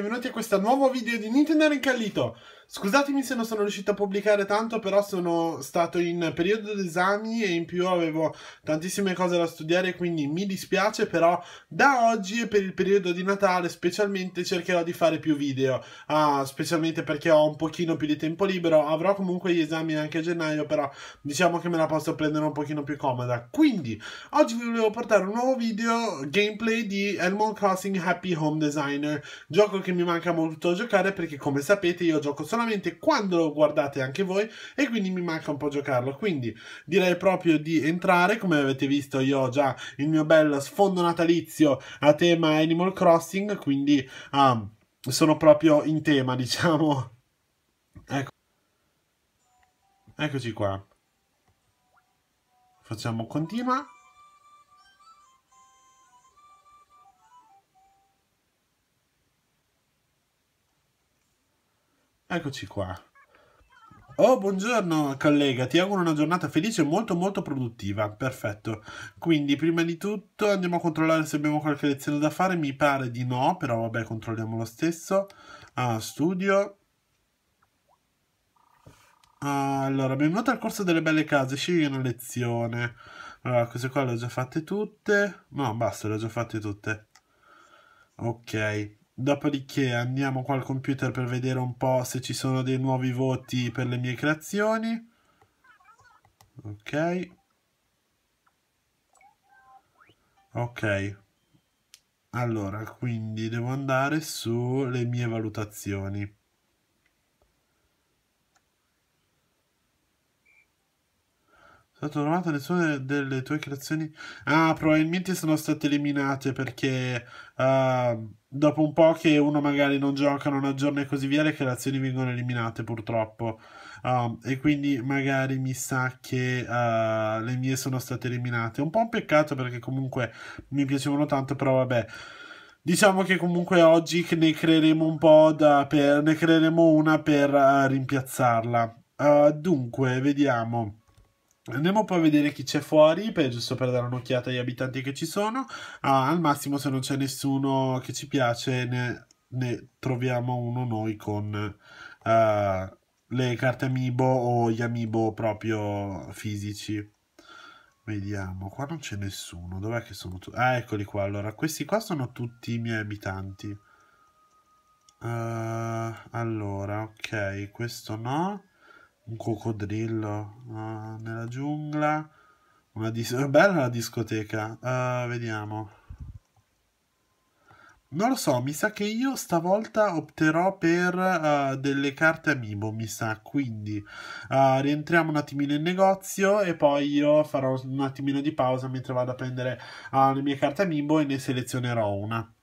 benvenuti a questo nuovo video di Scusatemi se non sono riuscito a pubblicare tanto, però sono stato in periodo d'esami e in più avevo tantissime cose da studiare, quindi mi dispiace, però da oggi e per il periodo di Natale specialmente cercherò di fare più video, ah, specialmente perché ho un pochino più di tempo libero, avrò comunque gli esami anche a gennaio, però diciamo che me la posso prendere un pochino più comoda. Quindi, oggi vi volevo portare un nuovo video gameplay di Animal Crossing Happy Home Designer, gioco che mi manca molto a giocare perché come sapete io gioco solamente solamente quando lo guardate anche voi e quindi mi manca un po' giocarlo. Quindi direi proprio di entrare, come avete visto io ho già il mio bel sfondo natalizio a tema Animal Crossing, quindi um, sono proprio in tema, diciamo. Ecco. Eccoci qua. Facciamo continua. Eccoci qua. Oh, buongiorno collega, ti auguro una giornata felice e molto molto produttiva. Perfetto. Quindi, prima di tutto andiamo a controllare se abbiamo qualche lezione da fare. Mi pare di no, però vabbè, controlliamo lo stesso. Ah, studio. allora, benvenuta al corso delle belle case, scegli una lezione. Allora, queste qua le ho già fatte tutte. No, basta, le ho già fatte tutte. Ok. Dopodiché andiamo qua al computer per vedere un po' se ci sono dei nuovi voti per le mie creazioni. Ok. Ok. Allora, quindi devo andare sulle mie valutazioni. Sono trovata nessuna delle tue creazioni. Ah, probabilmente sono state eliminate perché Uh, dopo un po' che uno magari non gioca, non aggiorna e così via, le creazioni vengono eliminate purtroppo. Um, e quindi magari mi sa che uh, le mie sono state eliminate. Un po' un peccato perché comunque mi piacevano tanto, però vabbè. Diciamo che comunque oggi ne creeremo un po' da per, ne creeremo una per uh, rimpiazzarla. Ehm, dunque, vediamo. Andiamo poi a vedere chi c'è fuori, per, giusto per dare un'occhiata agli abitanti che ci sono. Ah, al massimo, se non c'è nessuno che ci piace, ne, ne troviamo uno noi con uh, le carte amiibo o gli amiibo proprio fisici. Vediamo, qua non c'è nessuno. Dov'è che sono tutti? Ah, eccoli qua. Allora, questi qua sono tutti i miei abitanti. Uh, allora, ok, questo no un coccodrillo uh, nella giungla. Una dis- eh, bella la discoteca. Uh, vediamo. Non lo so, mi sa che io stavolta opterò per uh, delle carte amiibo, mi sa, quindi uh, rientriamo un attimino in negozio e poi io farò un attimino di pausa mentre vado a prendere uh, le mie carte amiibo e ne selezionerò una.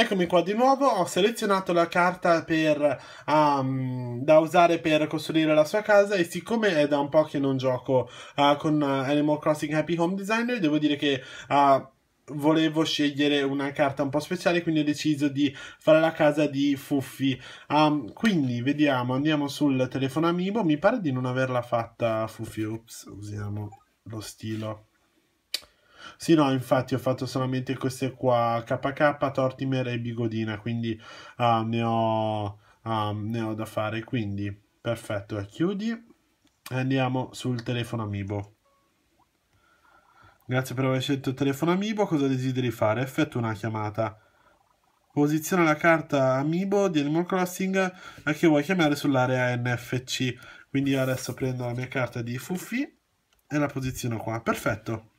Eccomi qua di nuovo, ho selezionato la carta per, um, da usare per costruire la sua casa e siccome è da un po' che non gioco uh, con uh, Animal Crossing Happy Home Designer, devo dire che... Uh, volevo scegliere una carta un po' speciale, quindi ho deciso di fare la casa di Fuffi. Um, quindi vediamo, andiamo sul telefono Amiibo. Mi pare di non averla fatta Fuffi. Ops, usiamo lo stilo. Sì, no, infatti ho fatto solamente queste qua, KK, Tortimer e Bigodina, quindi uh, ne, ho, uh, ne ho da fare. Quindi, perfetto, chiudi e andiamo sul telefono Amiibo. Grazie per aver scelto il telefono Amiibo, cosa desideri fare? Effetto una chiamata. Posiziona la carta Amiibo di Animal Crossing a chi vuoi chiamare sull'area NFC. Quindi io adesso prendo la mia carta di Fuffi e la posiziono qua. Perfetto.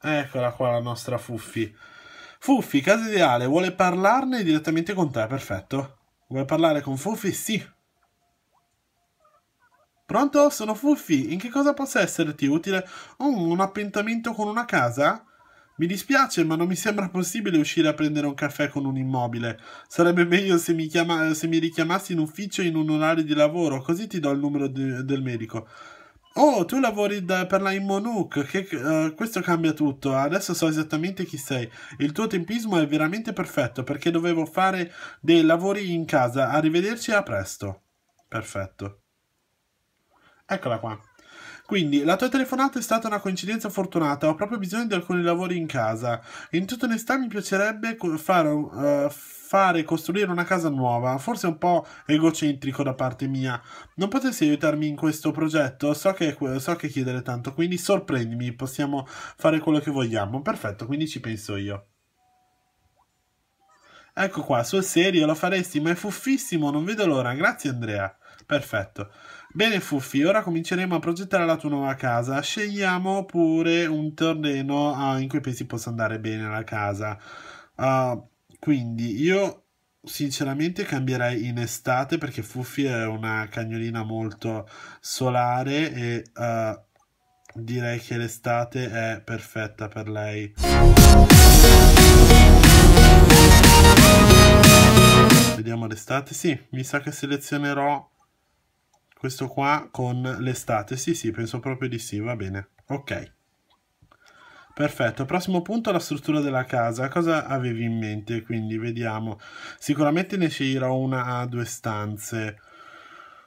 Eccola qua la nostra Fuffi. Fuffi, caso ideale, vuole parlarne direttamente con te, perfetto. Vuoi parlare con Fuffi? Sì. Pronto? Sono Fuffi. In che cosa possa esserti utile? Oh, un appuntamento con una casa? Mi dispiace, ma non mi sembra possibile uscire a prendere un caffè con un immobile. Sarebbe meglio se mi, chiama, se mi richiamassi in ufficio in un orario di lavoro, così ti do il numero de del medico. Oh, tu lavori da, per la Immonuk, uh, eh, questo cambia tutto, adesso so esattamente chi sei. Il tuo tempismo è veramente perfetto perché dovevo fare dei lavori in casa. Arrivederci a presto. Perfetto. Eccola qua. Quindi, la tua telefonata è stata una coincidenza fortunata, ho proprio bisogno di alcuni lavori in casa. In tutta onestà mi piacerebbe fare un... Uh, fare costruire una casa nuova, forse è un po' egocentrico da parte mia. Non potessi aiutarmi in questo progetto? So che, so che chiedere tanto, quindi sorprendimi, possiamo fare quello che vogliamo. Perfetto, quindi ci penso io. Ecco qua, sul serio lo faresti, ma è fuffissimo, non vedo l'ora. Grazie Andrea. Perfetto. Bene Fuffi, ora cominceremo a progettare la tua nuova casa. Scegliamo pure un terreno uh, ah, in cui pensi possa andare bene la casa. Uh, quindi io sinceramente cambierei in estate perché Fuffi è una cagnolina molto solare e uh, direi che l'estate è perfetta per lei. Vediamo l'estate, sì, mi sa che selezionerò questo qua con l'estate, sì sì, penso proprio di sì, va bene, ok. Perfetto, prossimo punto la struttura della casa. Cosa avevi in mente? Quindi vediamo. Sicuramente ne sceglierò una a due stanze.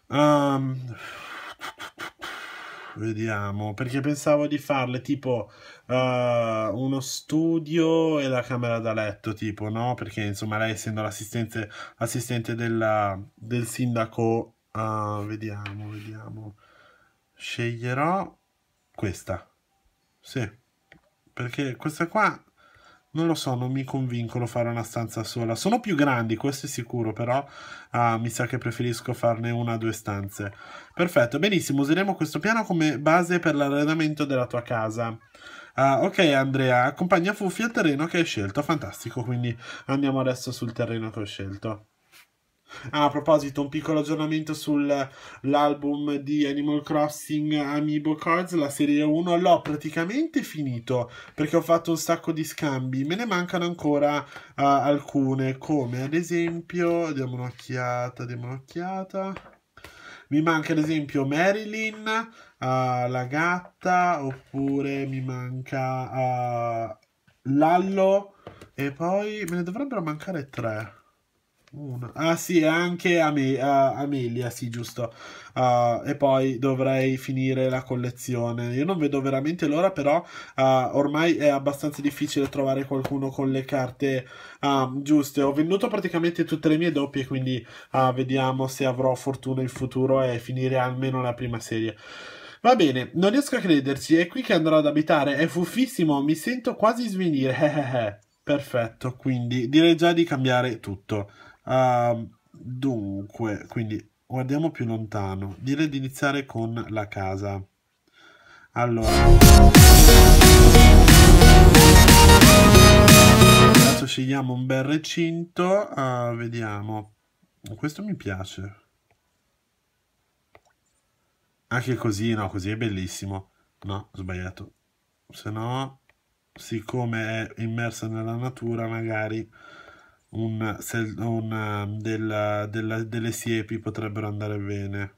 Um, vediamo, perché pensavo di farle tipo uh, uno studio e la camera da letto, tipo, no? Perché insomma lei essendo l'assistente assistente del sindaco, uh, vediamo, vediamo. Sceglierò questa. Sì perché questa qua non lo so, non mi convincono fare una stanza sola. Sono più grandi, questo è sicuro, però ah, mi sa che preferisco farne una o due stanze. Perfetto, benissimo, useremo questo piano come base per l'arredamento della tua casa. Ah, ok Andrea, accompagna Fuffi al terreno che hai scelto, fantastico, quindi andiamo adesso sul terreno che ho scelto. Ah, a proposito, un piccolo aggiornamento sull'album di Animal Crossing Amiibo Cards, la serie 1. L'ho praticamente finito perché ho fatto un sacco di scambi. Me ne mancano ancora uh, alcune, come ad esempio, diamo un'occhiata, diamo un'occhiata. Mi manca ad esempio Marilyn, uh, la gatta, oppure mi manca uh, Lallo. E poi me ne dovrebbero mancare tre. Una. Ah sì, anche Ame- uh, Amelia, sì, giusto. Uh, e poi dovrei finire la collezione. Io non vedo veramente l'ora, però uh, ormai è abbastanza difficile trovare qualcuno con le carte um, giuste. Ho venduto praticamente tutte le mie doppie, quindi eh, vediamo se avrò fortuna in futuro e finire almeno la prima serie. Va bene, non riesco a crederci, è qui che andrò ad abitare, è fuffissimo, mi sento quasi svenire. Perfetto, quindi direi già di cambiare tutto. Uh, dunque, quindi guardiamo più lontano. Direi di iniziare con la casa. Allora. Adesso scegliamo un bel recinto. Uh, vediamo. Questo mi piace. Anche così, no, così è bellissimo. No, ho sbagliato. Se no, siccome è immersa nella natura, magari un, un, ehm, della, della, delle siepi potrebbero andare bene.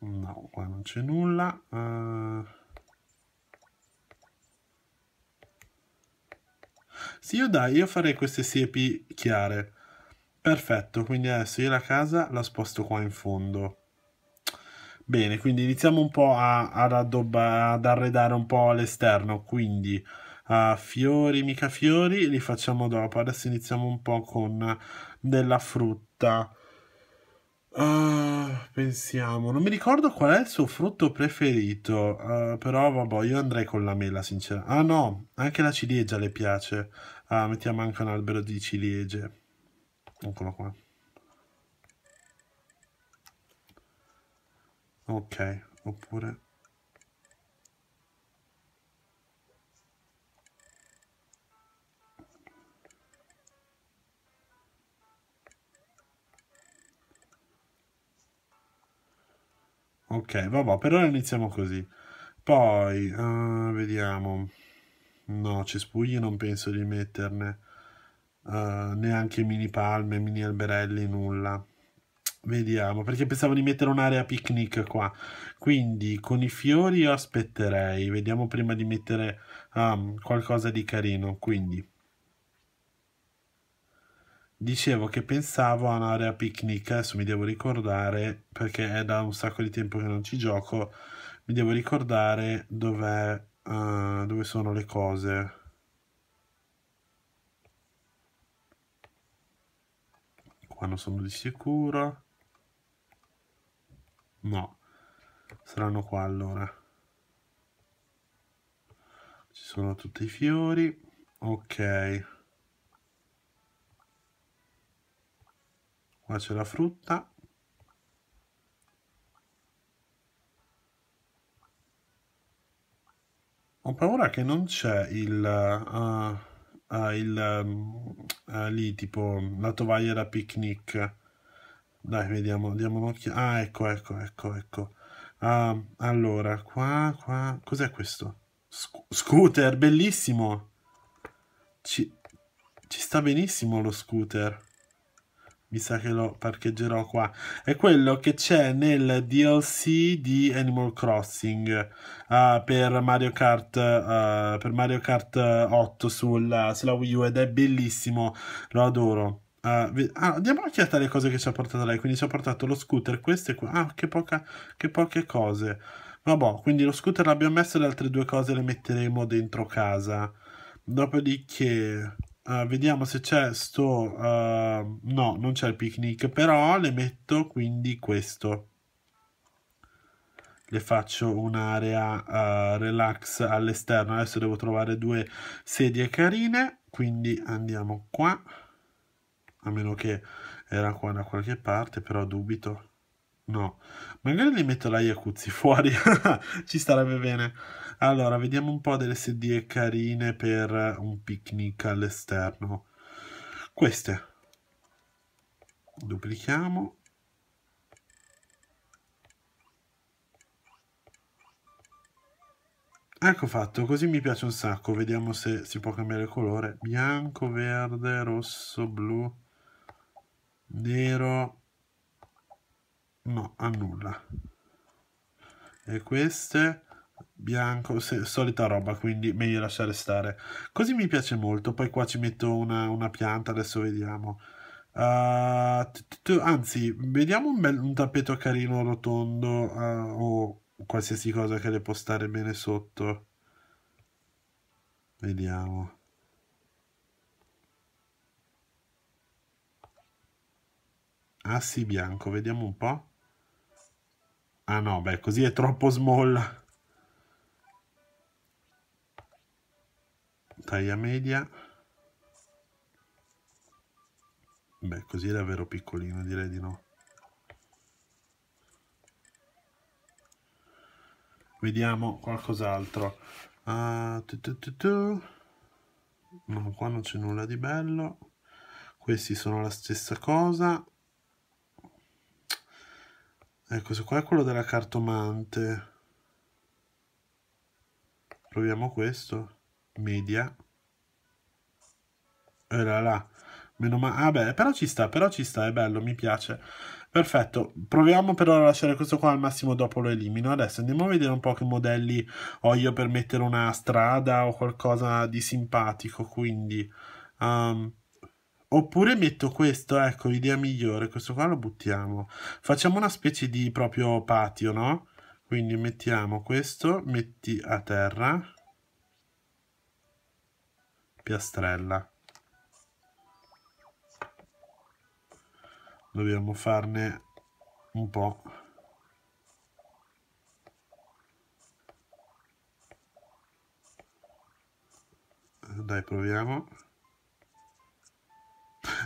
No, qua non c'è nulla. Uh... Sì, io dai, io farei queste siepi chiare. Perfetto, quindi adesso io la casa la sposto qua in fondo. Bene, quindi iniziamo un po' a, ad, addobba, ad arredare un po' l'esterno. quindi uh, fiori, mica fiori, li facciamo dopo. Adesso iniziamo un po' con della frutta. Uh, pensiamo, non mi ricordo qual è il suo frutto preferito, uh, però vabbè, io andrei con la mela, sinceramente. Ah no, anche la ciliegia le piace. Uh, mettiamo anche un albero di ciliegie. Eccolo qua. Ok, oppure Ok, vabbè, per ora iniziamo così. Poi, uh, vediamo. No, cespugli non penso di metterne. Uh, neanche mini palme, mini alberelli, nulla. Vediamo, perché pensavo di mettere un'area picnic qua. Quindi con i fiori io aspetterei. Vediamo prima di mettere um, qualcosa di carino. Quindi Dicevo che pensavo a un'area picnic, adesso mi devo ricordare, perché è da un sacco di tempo che non ci gioco, mi devo ricordare dov'è, uh, dove sono le cose. Qua non sono di sicuro. No, saranno qua allora. Ci sono tutti i fiori. Ok. qua c'è la frutta ho paura che non c'è il, uh, uh, il um, uh, lì tipo la tovaglia da picnic dai vediamo diamo un'occhiata ah ecco ecco ecco ecco ah, allora qua qua cos'è questo Sc scooter bellissimo ci, ci sta benissimo lo scooter mi sa che lo parcheggerò qua, è quello che c'è nel DLC di Animal Crossing uh, per, Mario Kart, uh, per Mario Kart 8 eh, sulla, sulla Wii U ed è bellissimo, lo adoro. Uh, ah, diamo un'occhiata alle cose che ci ha portato lei, quindi ci ha portato lo scooter, questo e qua, ah che, poca, che poche cose. Vabbè, quindi lo scooter l'abbiamo messo e le altre due cose le metteremo dentro casa. Dopodiché... Uh, vediamo se c'è sto... Uh, no, non c'è il picnic, però le metto quindi questo. Le faccio un'area uh, relax all'esterno. Adesso devo trovare due sedie carine, quindi andiamo qua. A meno che era qua da qualche parte, però dubito. No, magari li metto la Iacuzzi fuori, ci starebbe bene. Allora, vediamo un po' delle sedie carine per un picnic all'esterno. Queste. Duplichiamo. Ecco fatto, così mi piace un sacco. Vediamo se si può cambiare colore. Bianco, verde, rosso, blu, nero. No, a nulla. E queste bianco, se, solita roba, quindi meglio lasciare stare. Così mi piace molto, poi qua ci metto una, una pianta, adesso vediamo. Uh, anzi, vediamo un, bel, un, tappeto carino rotondo uh, o qualsiasi cosa che le può stare bene sotto. Vediamo. Ah sì, bianco, vediamo un po'. Ah no, beh, così è troppo small. taglia media beh così è davvero piccolino direi di no vediamo qualcos'altro uh, no qua non c'è nulla di bello questi sono la stessa cosa ecco questo qua è quello della cartomante proviamo questo media era eh, là meno male ah beh però ci sta però ci sta è bello mi piace perfetto proviamo però a lasciare questo qua al massimo dopo lo elimino adesso andiamo a vedere un po' che modelli ho io per mettere una strada o qualcosa di simpatico quindi um, Oppure metto questo, ecco, idea migliore, questo qua lo buttiamo. Facciamo una specie di proprio patio, no? Quindi mettiamo questo, metti a terra, piastrella. Dobbiamo farne un po'. Dai, proviamo.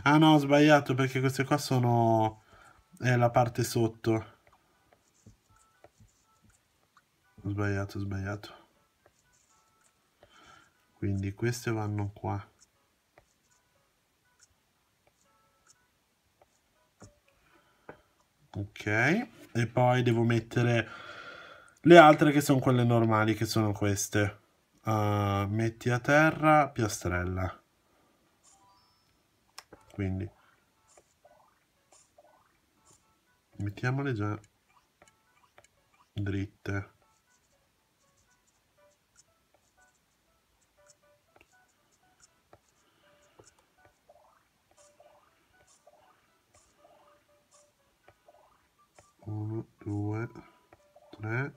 Ah no, ho sbagliato perché queste qua sono eh, la parte sotto. Ho sbagliato, ho sbagliato quindi queste vanno qua ok e poi devo mettere le altre che sono quelle normali che sono queste uh, metti a terra piastrella quindi mettiamole già dritte 1, 2, 3,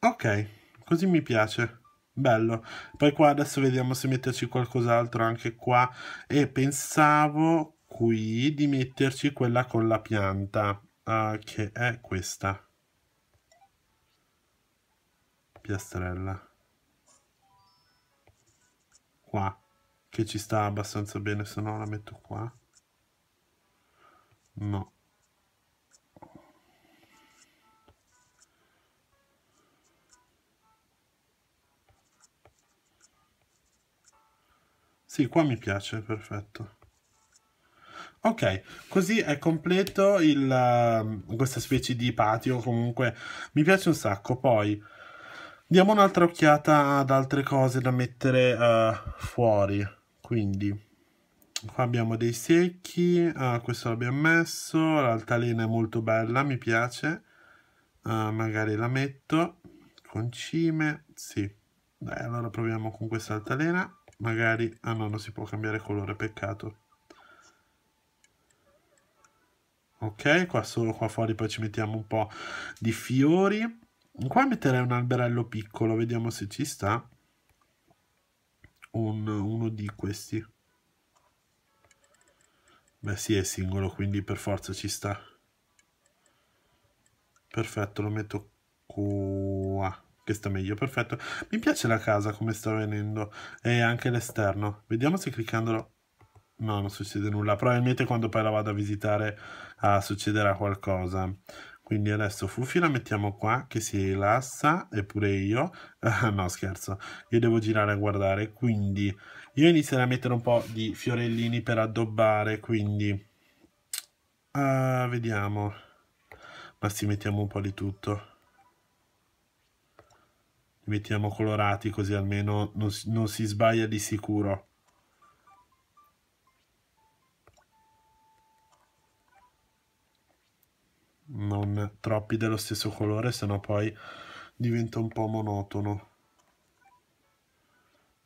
Ok, così mi piace. Bello. Poi qua adesso vediamo se metterci qualcos'altro anche qua. E pensavo qui di metterci quella con la pianta, uh, che è questa. Piastrella. Qua che ci sta abbastanza bene, se no la metto qua. No. Sì, qua mi piace, perfetto. Ok, così è completo il, um, questa specie di patio, comunque mi piace un sacco. Poi diamo un'altra occhiata ad altre cose da mettere uh, fuori quindi qua abbiamo dei secchi ah, questo l'abbiamo messo l'altalena è molto bella mi piace ah, magari la metto concime sì dai allora proviamo con questa altalena magari ah no non si può cambiare colore peccato ok qua, solo, qua fuori poi ci mettiamo un po' di fiori qua metterei un alberello piccolo vediamo se ci sta un, uno di questi. Beh sì, è singolo, quindi per forza ci sta. Perfetto, lo metto qua, che sta meglio, perfetto. Mi piace la casa come sta venendo e anche l'esterno. Vediamo se cliccandolo... No, non succede nulla. Probabilmente quando poi la vado a visitare ah, succederà qualcosa. Quindi adesso Fufi la mettiamo qua che si rilassa e pure io. no scherzo, io devo girare a guardare. Quindi io inizierò a mettere un po' di fiorellini per addobbare. Quindi uh, vediamo. Ma sì, mettiamo un po' di tutto mettiamo colorati così almeno non si, non, si sbaglia di sicuro non troppi dello stesso colore, sennò poi diventa un po' monotono.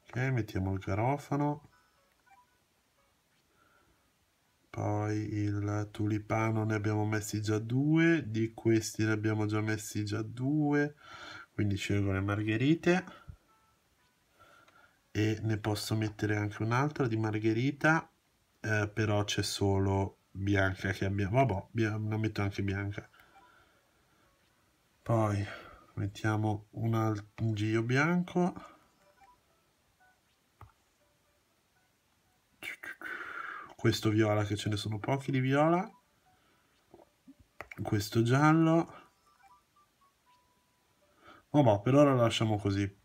Ok, mettiamo il garofano. Poi il tulipano ne abbiamo messi già due, di questi ne abbiamo già messi già due, quindi scelgo le margherite e ne posso mettere anche un'altra di margherita, eh, però c'è solo bianca che abbiamo. Vabbè, bianca, metto anche bianca. Poi mettiamo un, alt- giro bianco. Questo viola, che ce ne sono pochi di viola. Questo giallo. Vabbè, per ora lo lasciamo così.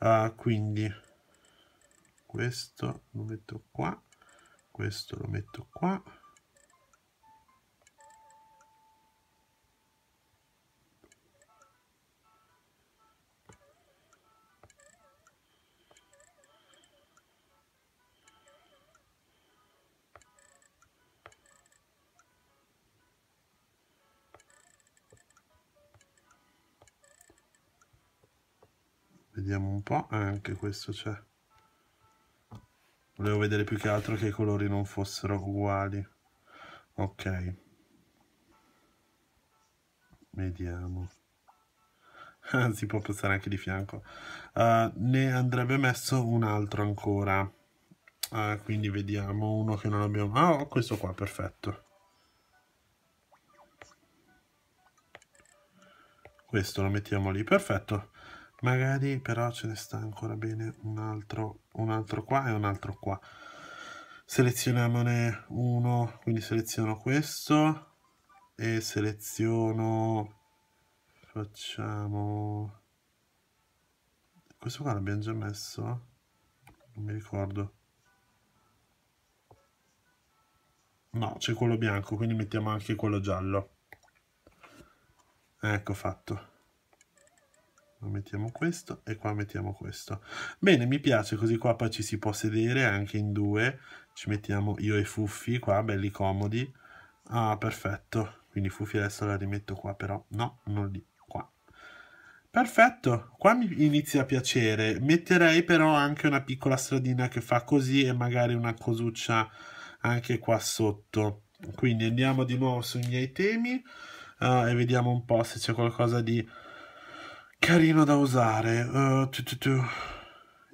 Uh, quindi questo lo metto qua, questo lo metto qua. Vediamo un po', eh, anche questo c'è. Volevo vedere più che altro che i colori non fossero uguali. Ok. Vediamo. si può passare anche di fianco. Uh, ne andrebbe messo un altro ancora. Uh, quindi vediamo uno che non abbiamo... Ah, oh, questo qua, perfetto. Questo lo mettiamo lì, perfetto magari però ce ne sta ancora bene un altro, un altro qua e un altro qua selezioniamone uno quindi seleziono questo e seleziono facciamo questo qua l'abbiamo già messo non mi ricordo no c'è quello bianco quindi mettiamo anche quello giallo ecco fatto mettiamo questo e qua mettiamo questo bene mi piace così qua poi ci si può sedere anche in due ci mettiamo io e Fuffi qua belli comodi ah perfetto quindi Fuffi adesso la rimetto qua però no non lì qua perfetto qua mi inizia a piacere metterei però anche una piccola stradina che fa così e magari una cosuccia anche qua sotto quindi andiamo di nuovo sui miei temi uh, e vediamo un po' se c'è qualcosa di carino da usare. Uh,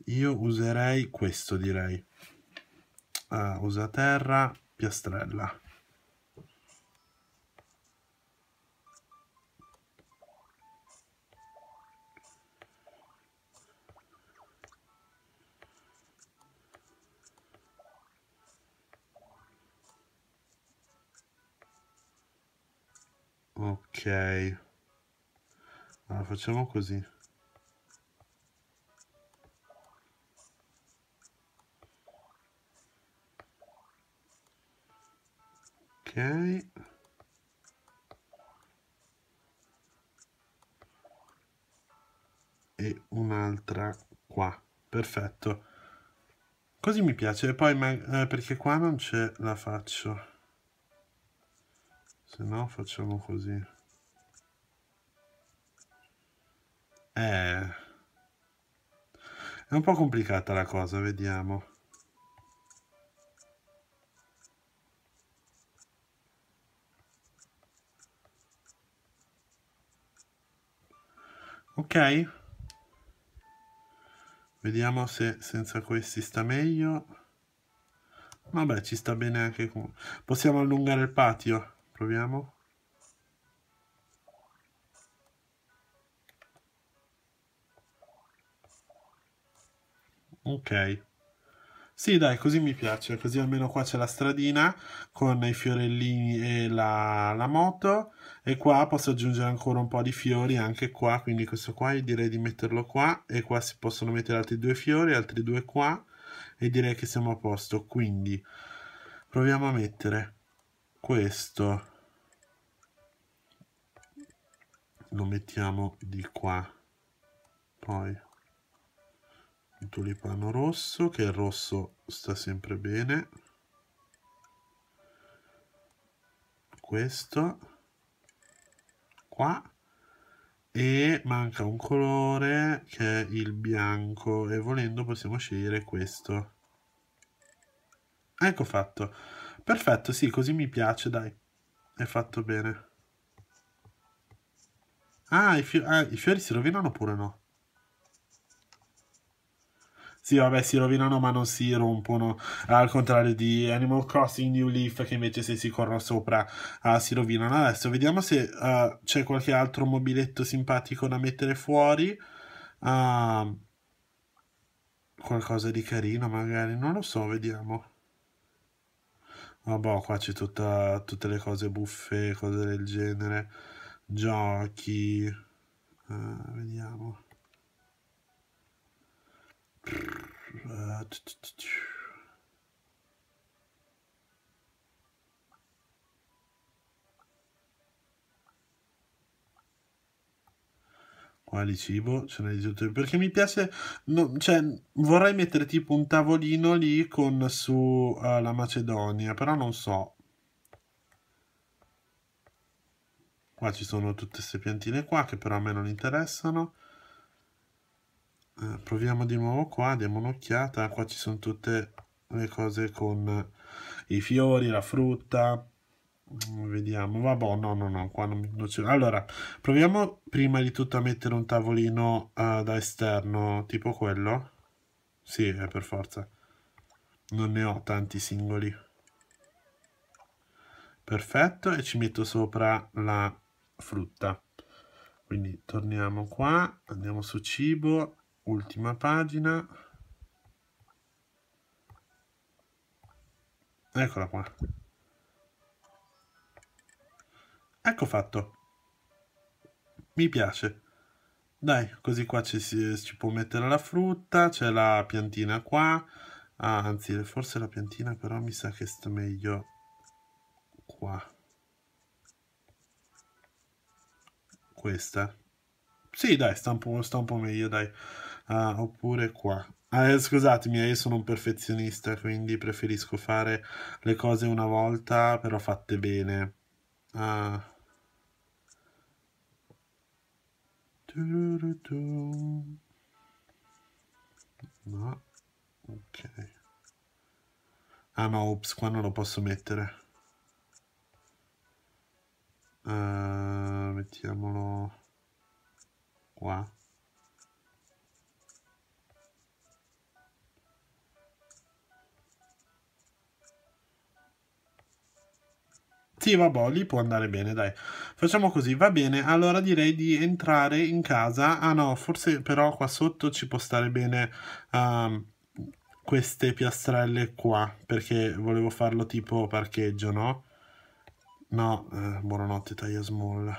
Io userei questo, direi. Uh, usa terra, piastrella. Ok. Allora, ah, facciamo così. Ok. E un'altra qua. Perfetto. Così mi piace. E poi, eh, perché qua non ce la faccio. Se no facciamo così. Eh, è un po' complicata la cosa, vediamo. Ok, vediamo se senza questi sta meglio. Vabbè, ci sta bene anche. con... Possiamo allungare il patio, proviamo. ok sì, dai, così mi piace, così almeno qua c'è la stradina con i fiorellini e la, la, moto e qua posso aggiungere ancora un po' di fiori anche qua, quindi questo qua io direi di metterlo qua e qua si possono mettere altri due fiori, altri due qua e direi che siamo a posto, quindi proviamo a mettere questo, lo mettiamo di qua, poi il tulipano rosso, che il rosso sta sempre bene. Questo qua e manca un colore che è il bianco e volendo possiamo scegliere questo ecco fatto perfetto sì così mi piace dai è fatto bene ah i, fio ah, i fiori si rovinano oppure no sì, vabbè, si rovinano ma non si rompono, al contrario di Animal Crossing New Leaf che invece se si corrono sopra uh, si rovinano. Adesso vediamo se uh, c'è qualche altro mobiletto simpatico da mettere fuori. Uh, qualcosa di carino magari, non lo so, vediamo. Vabbè, qua c'è tutta, tutte le cose buffe, cose del genere, giochi, vediamo. Quali cibo? Ce n'è di tutto. Perché mi piace... No, cioè, vorrei mettere tipo un tavolino lì con su uh, la Macedonia, però non so. Qua ci sono tutte queste piantine qua che però a me non interessano. Eh, proviamo di nuovo qua diamo un'occhiata qua ci sono tutte le cose con eh, i fiori la frutta mm, vediamo vabbè no no no qua non mi non allora proviamo prima di tutto a mettere un tavolino uh, da esterno tipo quello sì è per forza non ne ho tanti singoli perfetto e ci metto sopra la frutta quindi torniamo qua andiamo su cibo ultima pagina eccola qua ecco fatto mi piace dai così qua ci, si, ci può mettere la frutta c'è la piantina qua ah, anzi forse la piantina però mi sa che sta meglio qua questa sì dai sta un po', sta un po meglio dai ah, oppure qua. Ah, eh, scusatemi, eh, io sono un perfezionista, quindi preferisco fare le cose una volta, però fatte bene. Ah. No, ok. Ah no, ops, qua non lo posso mettere. Uh, mettiamolo qua. Sì, vabbè, lì può andare bene, dai. Facciamo così, va bene. Allora direi di entrare in casa. Ah no, forse però qua sotto ci può stare bene um, queste piastrelle qua, perché volevo farlo tipo parcheggio, no? No, eh, buonanotte taglia small.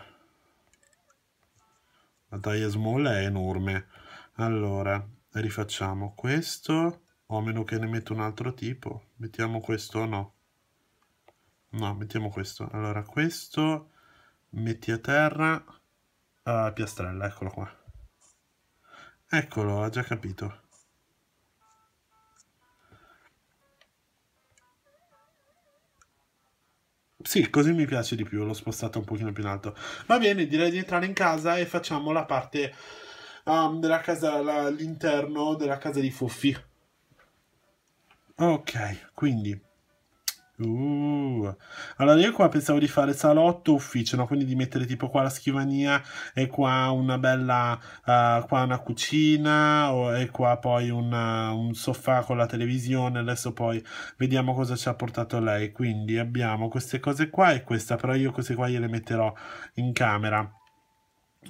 La taglia small è enorme. Allora, rifacciamo questo, o a meno che ne metto un altro tipo. Mettiamo questo o no? No, mettiamo questo. Allora, questo metti a terra la uh, piastrella, eccolo qua. Eccolo, ha già capito. Sì, così mi piace di più, l'ho spostata un pochino più in alto. Va bene, direi di entrare in casa e facciamo la parte um, della casa, l'interno della casa di Fuffi. Ok, quindi Uh. Allora io qua pensavo di fare salotto ufficio, no? quindi di mettere tipo qua la scrivania e qua una bella, uh, qua una cucina o, e qua poi una, un eh, soffà con la televisione, adesso poi vediamo cosa ci ha portato lei, quindi abbiamo queste cose qua e questa, però io queste qua gliele metterò in camera.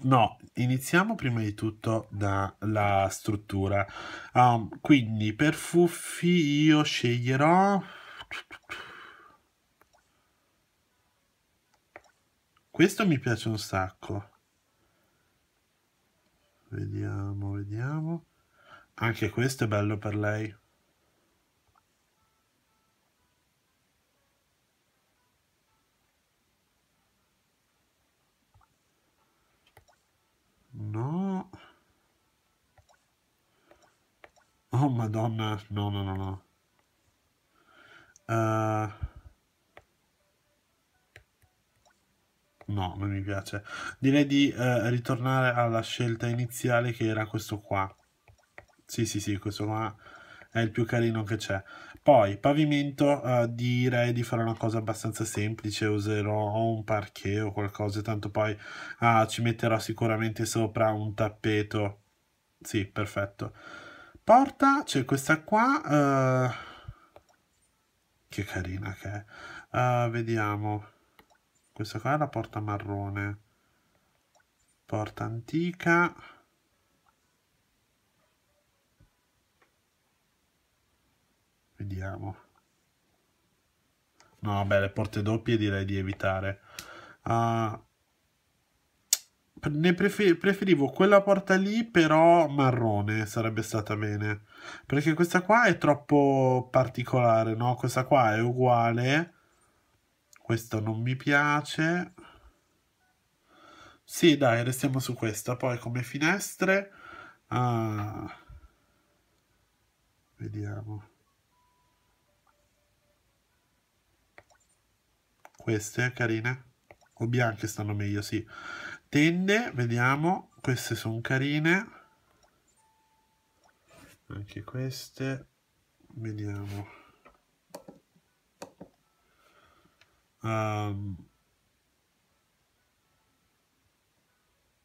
No, iniziamo prima di tutto dalla struttura. Um, quindi per Fuffi io sceglierò... Questo mi piace un sacco. Vediamo, vediamo. Anche questo è bello per lei. No. Oh, madonna. No, no, no, no. Uh... No, non mi piace. Direi di eh, ritornare alla scelta iniziale che era questo qua. Sì, sì, sì, questo qua è il più carino che c'è. Poi, pavimento, eh, direi di fare una cosa abbastanza semplice, userò un parquet o qualcosa, tanto poi ah, ci metterò sicuramente sopra un tappeto. Sì, perfetto. Porta, c'è questa qua, eh, che carina che è. Uh, vediamo, questa qua è la porta marrone porta antica vediamo no vabbè le porte doppie direi di evitare uh, ne prefer preferivo quella porta lì però marrone sarebbe stata bene perché questa qua è troppo particolare no questa qua è uguale questo non mi piace. Sì, dai, restiamo su questa. Poi come finestre... Ah, vediamo. Queste, eh, carine. O bianche stanno meglio, sì. Tende, vediamo. Queste sono carine. Anche queste. Vediamo. Um,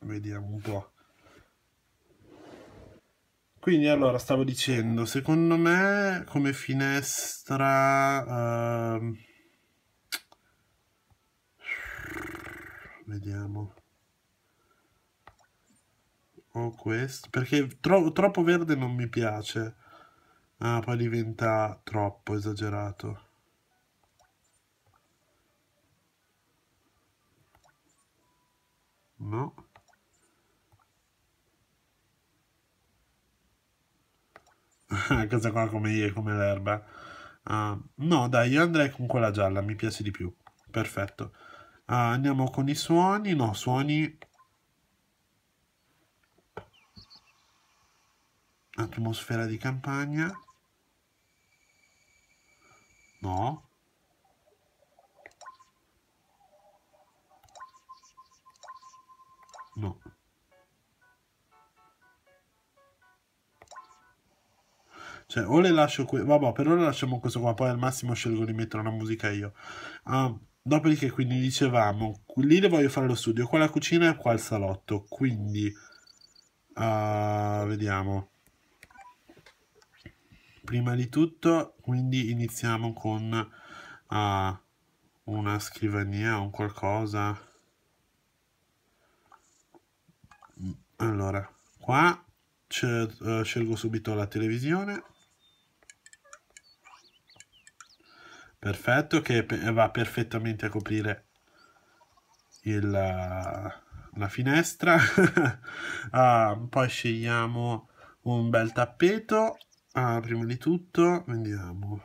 vediamo un po'. Quindi allora stavo dicendo, secondo me come finestra... Uh, vediamo. Ho questo, perché tro troppo verde non mi piace. Ah, poi diventa troppo esagerato. No. Questa qua come, come l'erba. Uh, no, dai, io andrei con quella gialla, mi piace di più. Perfetto. Uh, andiamo con i suoni. No, suoni... Atmosfera di campagna. No. No. Cioè, o le lascio qui. Vabbè, per ora lasciamo questo qua. Poi al massimo scelgo di mettere una musica io. Um, dopodiché, quindi dicevamo, lì le voglio fare lo studio, qua la cucina e qua il salotto. Quindi, uh, vediamo. Prima di tutto, quindi iniziamo con uh, una scrivania, un qualcosa. allora qua eh, scelgo subito la televisione perfetto che eh, va perfettamente a coprire il, la finestra ah, poi scegliamo un bel tappeto ah, prima di tutto vediamo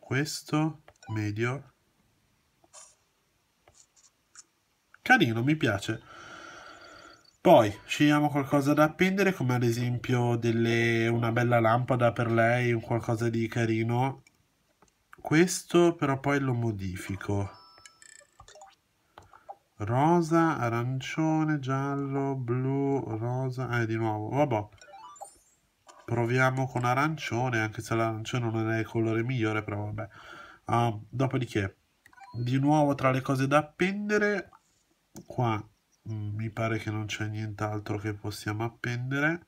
questo medio Carino, mi piace. Poi scegliamo qualcosa da appendere, come ad esempio delle, una bella lampada per lei, un qualcosa di carino. Questo però poi lo modifico. Rosa, arancione, giallo, blu, rosa... Eh, di nuovo, vabbè. Proviamo con arancione, anche se l'arancione non è il colore migliore, però vabbè. Uh, dopodiché, di nuovo tra le cose da appendere, qua mm, mi pare che non c'è nient'altro che possiamo appendere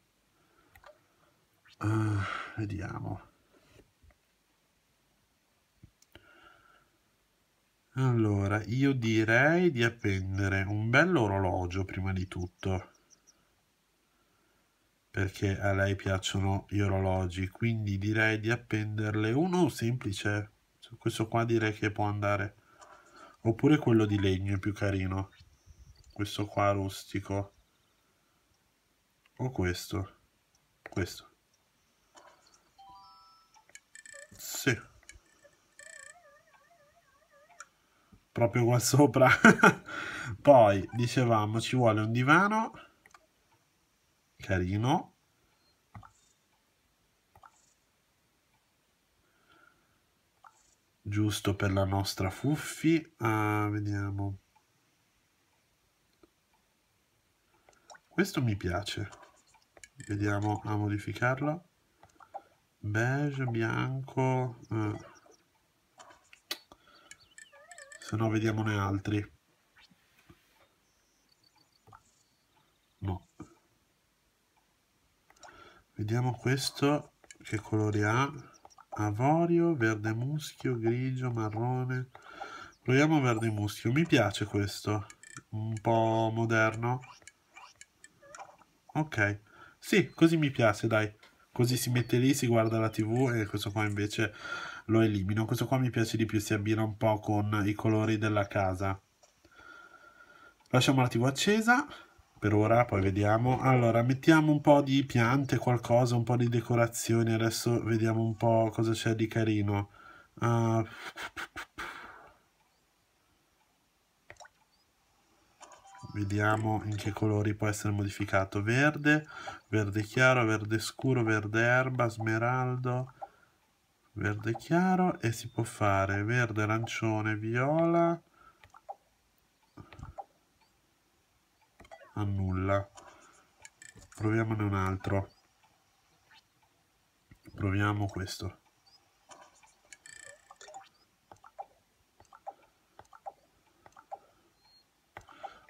uh, vediamo Allora, io direi di appendere un orologio prima di tutto, perché a lei piacciono gli orologi, quindi direi di appenderle uno semplice, questo qua direi che può andare, oppure quello di legno è più carino questo qua rustico o questo questo sì proprio qua sopra poi dicevamo ci vuole un divano carino giusto per la nostra fuffi uh, vediamo Questo mi piace. Vediamo a modificarlo. Beige, bianco. Eh. Se no vediamone altri. No. Vediamo questo che colori ha. Avorio, verde muschio, grigio, marrone. Proviamo verde muschio. Mi piace questo. Un po' moderno ok. Sì, così mi piace, dai. Così si mette lì, si guarda la tv e questo qua invece lo elimino. Questo qua mi piace di più, si abbina un po' con i colori della casa. Lasciamo la tv accesa per ora, poi vediamo. Allora, mettiamo un po' di piante, qualcosa, un po' di decorazioni. Adesso vediamo un po' cosa c'è di carino. Uh... vediamo in che colori può essere modificato verde verde chiaro verde scuro verde erba smeraldo verde chiaro e si può fare verde arancione viola annulla proviamone un altro proviamo questo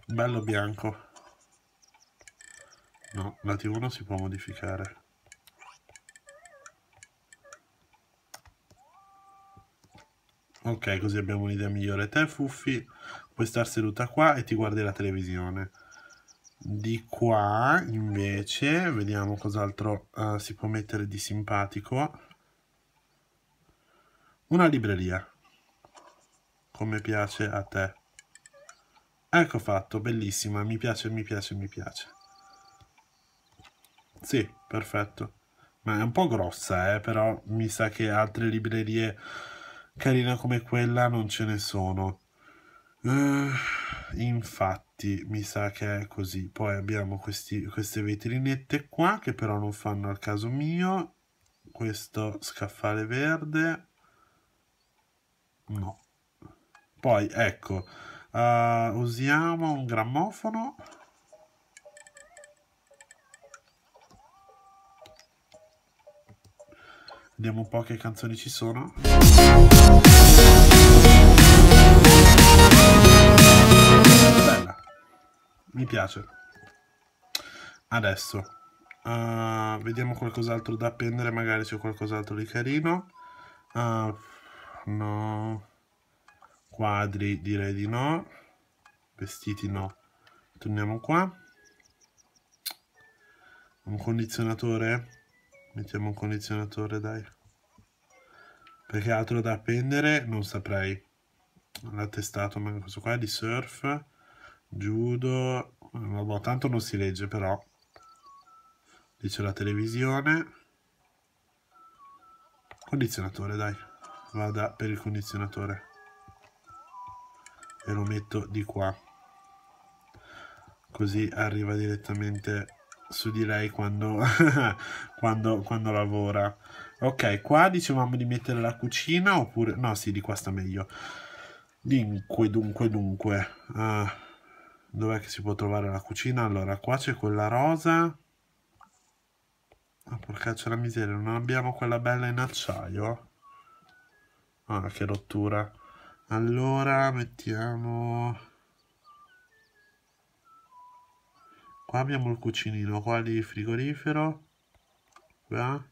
bello bianco no, la T1 si può modificare ok, così abbiamo un'idea migliore te Fuffi puoi star seduta qua e ti guardi la televisione di qua invece vediamo cos'altro uh, si può mettere di simpatico una libreria come piace a te Ecco fatto, bellissima, mi piace, mi piace, mi piace. Sì, perfetto. Ma è un po' grossa, eh, però mi sa che altre librerie carine come quella non ce ne sono. Uh, infatti, mi sa che è così. Poi abbiamo questi, queste vetrinette qua, che però non fanno al caso mio. Questo scaffale verde. No. Poi, ecco Uh, usiamo un grammofono. Vediamo un po' che canzoni ci sono. Bella. Mi piace. Adesso. Uh, vediamo qualcos'altro da appendere. Magari c'è qualcos'altro di carino. Uh, no quadri direi di no vestiti no torniamo qua un condizionatore mettiamo un condizionatore dai perché altro da appendere non saprei l'attestato ma questo qua è di surf judo vabbè tanto non si legge però lì c'è la televisione condizionatore dai vada per il condizionatore e lo metto di qua così arriva direttamente su di lei quando, quando, quando lavora ok qua dicevamo di mettere la cucina oppure no sì di qua sta meglio dunque dunque dunque uh, dov'è che si può trovare la cucina allora qua c'è quella rosa ma oh, porcaccia la miseria, non abbiamo quella bella in acciaio? Ah, che rottura allora mettiamo qua abbiamo il cucinino qua il frigorifero qua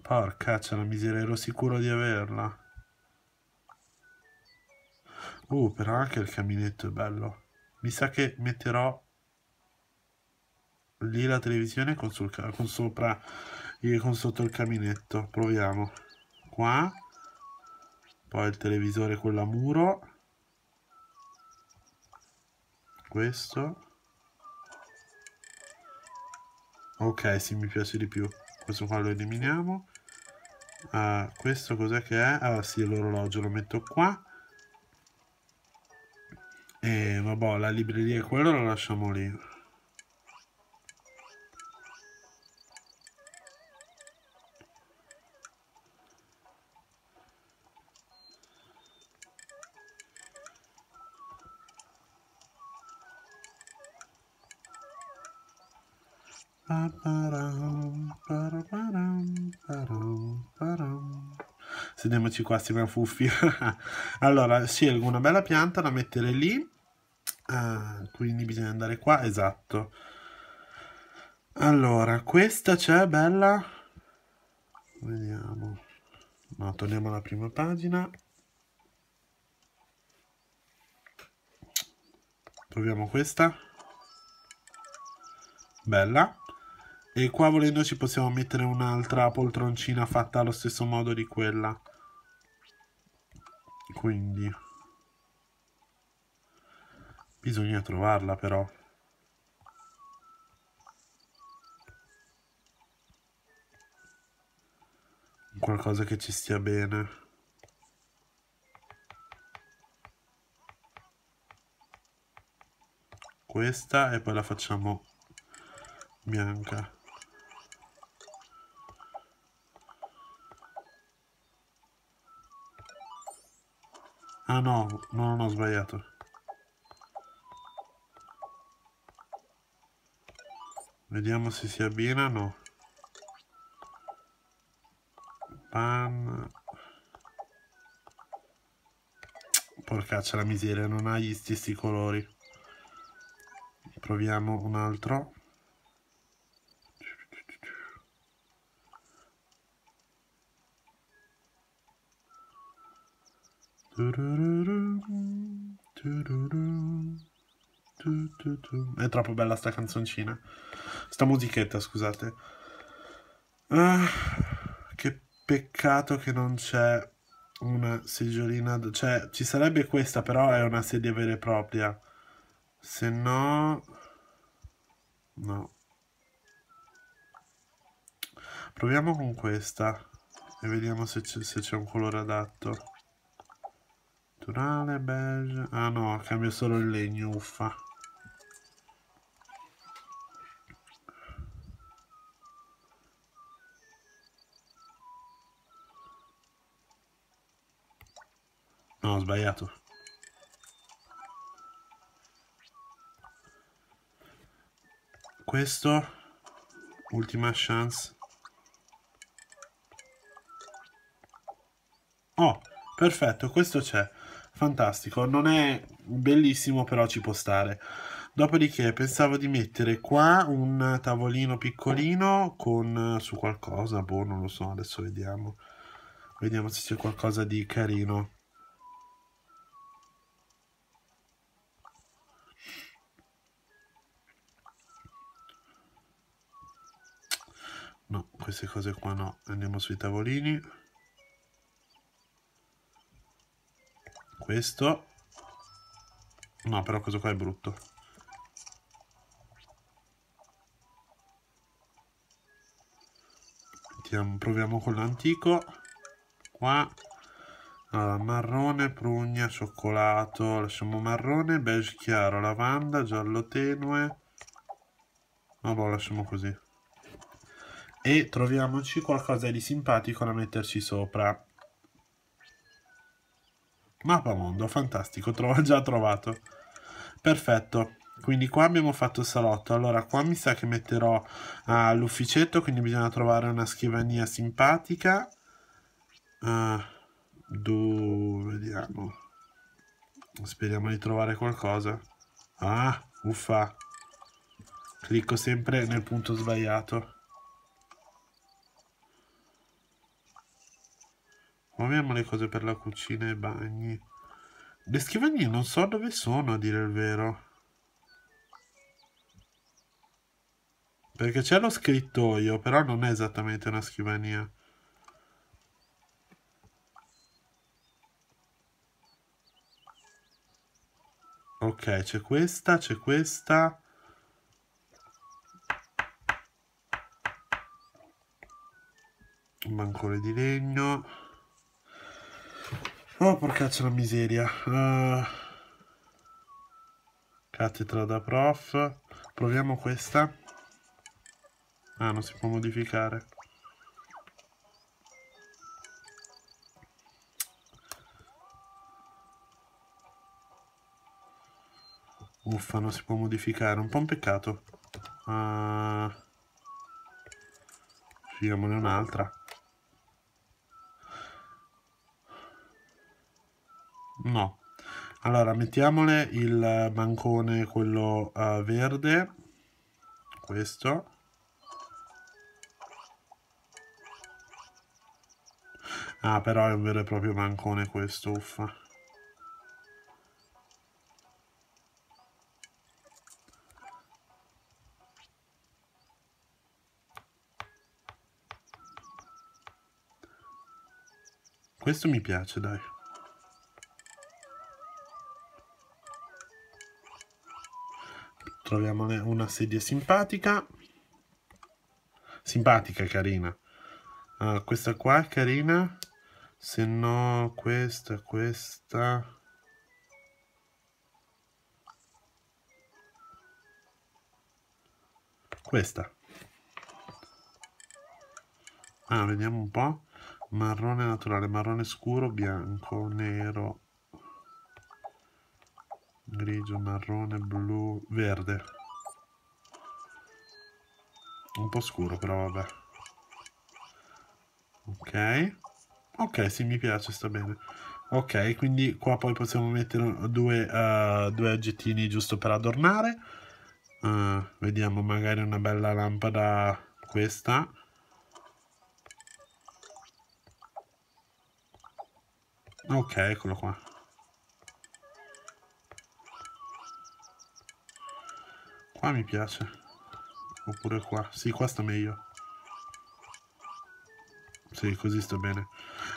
porca c'è la miseria ero sicuro di averla uh però anche il caminetto è bello mi sa che metterò lì la televisione con, sul, con sopra eh, con sotto il caminetto proviamo qua poi il televisore con la muro questo ok sì mi piace di più questo qua lo eliminiamo uh, questo cos'è che è? ah sì l'orologio lo metto qua e vabbè la libreria e quello lo lasciamo lì Sediamoci qua assieme a Fuffi. allora, scelgo una bella pianta da mettere lì. Ah, quindi bisogna andare qua, esatto. Allora, questa c'è, bella. Vediamo. No, torniamo alla prima pagina. Proviamo questa. Bella. E qua volendo ci possiamo mettere un'altra poltroncina fatta allo stesso modo di quella. Quindi... Bisogna trovarla però. Qualcosa che ci stia bene. Questa e poi la facciamo bianca. Ah no, non ho sbagliato. Vediamo se si abbina no. Pan... Porcaccia la miseria, non ha gli stessi colori. Proviamo un altro. È troppo bella sta canzoncina. Sta musichetta, scusate. Ah, che peccato che non c'è una seggiolina. Cioè, ci sarebbe questa, però è una sedia vera e propria. Se no... No. Proviamo con questa e vediamo se c'è un colore adatto. Naturale, beige... Ah no, cambia solo il legno, uffa. No, ho sbagliato. Questo, ultima chance. Oh, perfetto, questo c'è. Fantastico, non è bellissimo però ci può stare. Dopodiché pensavo di mettere qua un tavolino piccolino con eh, su qualcosa, boh non lo so, adesso vediamo. Vediamo se c'è qualcosa di carino. no queste cose qua no andiamo sui tavolini questo no però questo qua è brutto proviamo con l'antico qua allora, marrone, prugna, cioccolato, lasciamo marrone, beige chiaro, lavanda, giallo tenue, vabbè lasciamo così e troviamoci qualcosa di simpatico da metterci sopra. Mappamondo, fantastico, trova già trovato. Perfetto, quindi qua abbiamo fatto il salotto, allora qua mi sa che metterò uh, l'ufficetto, quindi bisogna trovare una scrivania simpatica. Uh, dove vediamo? Speriamo di trovare qualcosa. Ah, uffa. Clicco sempre nel punto sbagliato. Proviamo le cose per la cucina e i bagni. Le scrivanie non so dove sono, a dire il vero. Perché c'è lo scrittoio, però non è esattamente una scrivania. Ok, c'è questa, c'è questa. Un bancone di legno. Oh, porca porcaccia la miseria. Uh, cattedra da prof. Proviamo questa. Ah, non si può modificare. Uffa, non si può modificare. Un po' un peccato. Uh, eh, scegliamone un'altra. No. Allora, mettiamole il bancone, quello uh, verde, questo. Ah, però è un vero e proprio bancone questo, uffa. Questo mi piace, dai. troviamo una sedia simpatica simpatica carina allora, questa qua è carina se no questa questa questa ah vediamo un po' marrone naturale marrone scuro bianco nero grigio, marrone, blu, verde. Un po' scuro però vabbè. Ok. Ok, sì, mi piace, sta bene. Ok, quindi qua poi possiamo mettere due, uh, due oggettini giusto per adornare. Uh, vediamo magari una bella lampada questa. Ok, eccolo qua. qua mi piace. Oppure qua. Sì, qua sta meglio. Sì, così sta bene.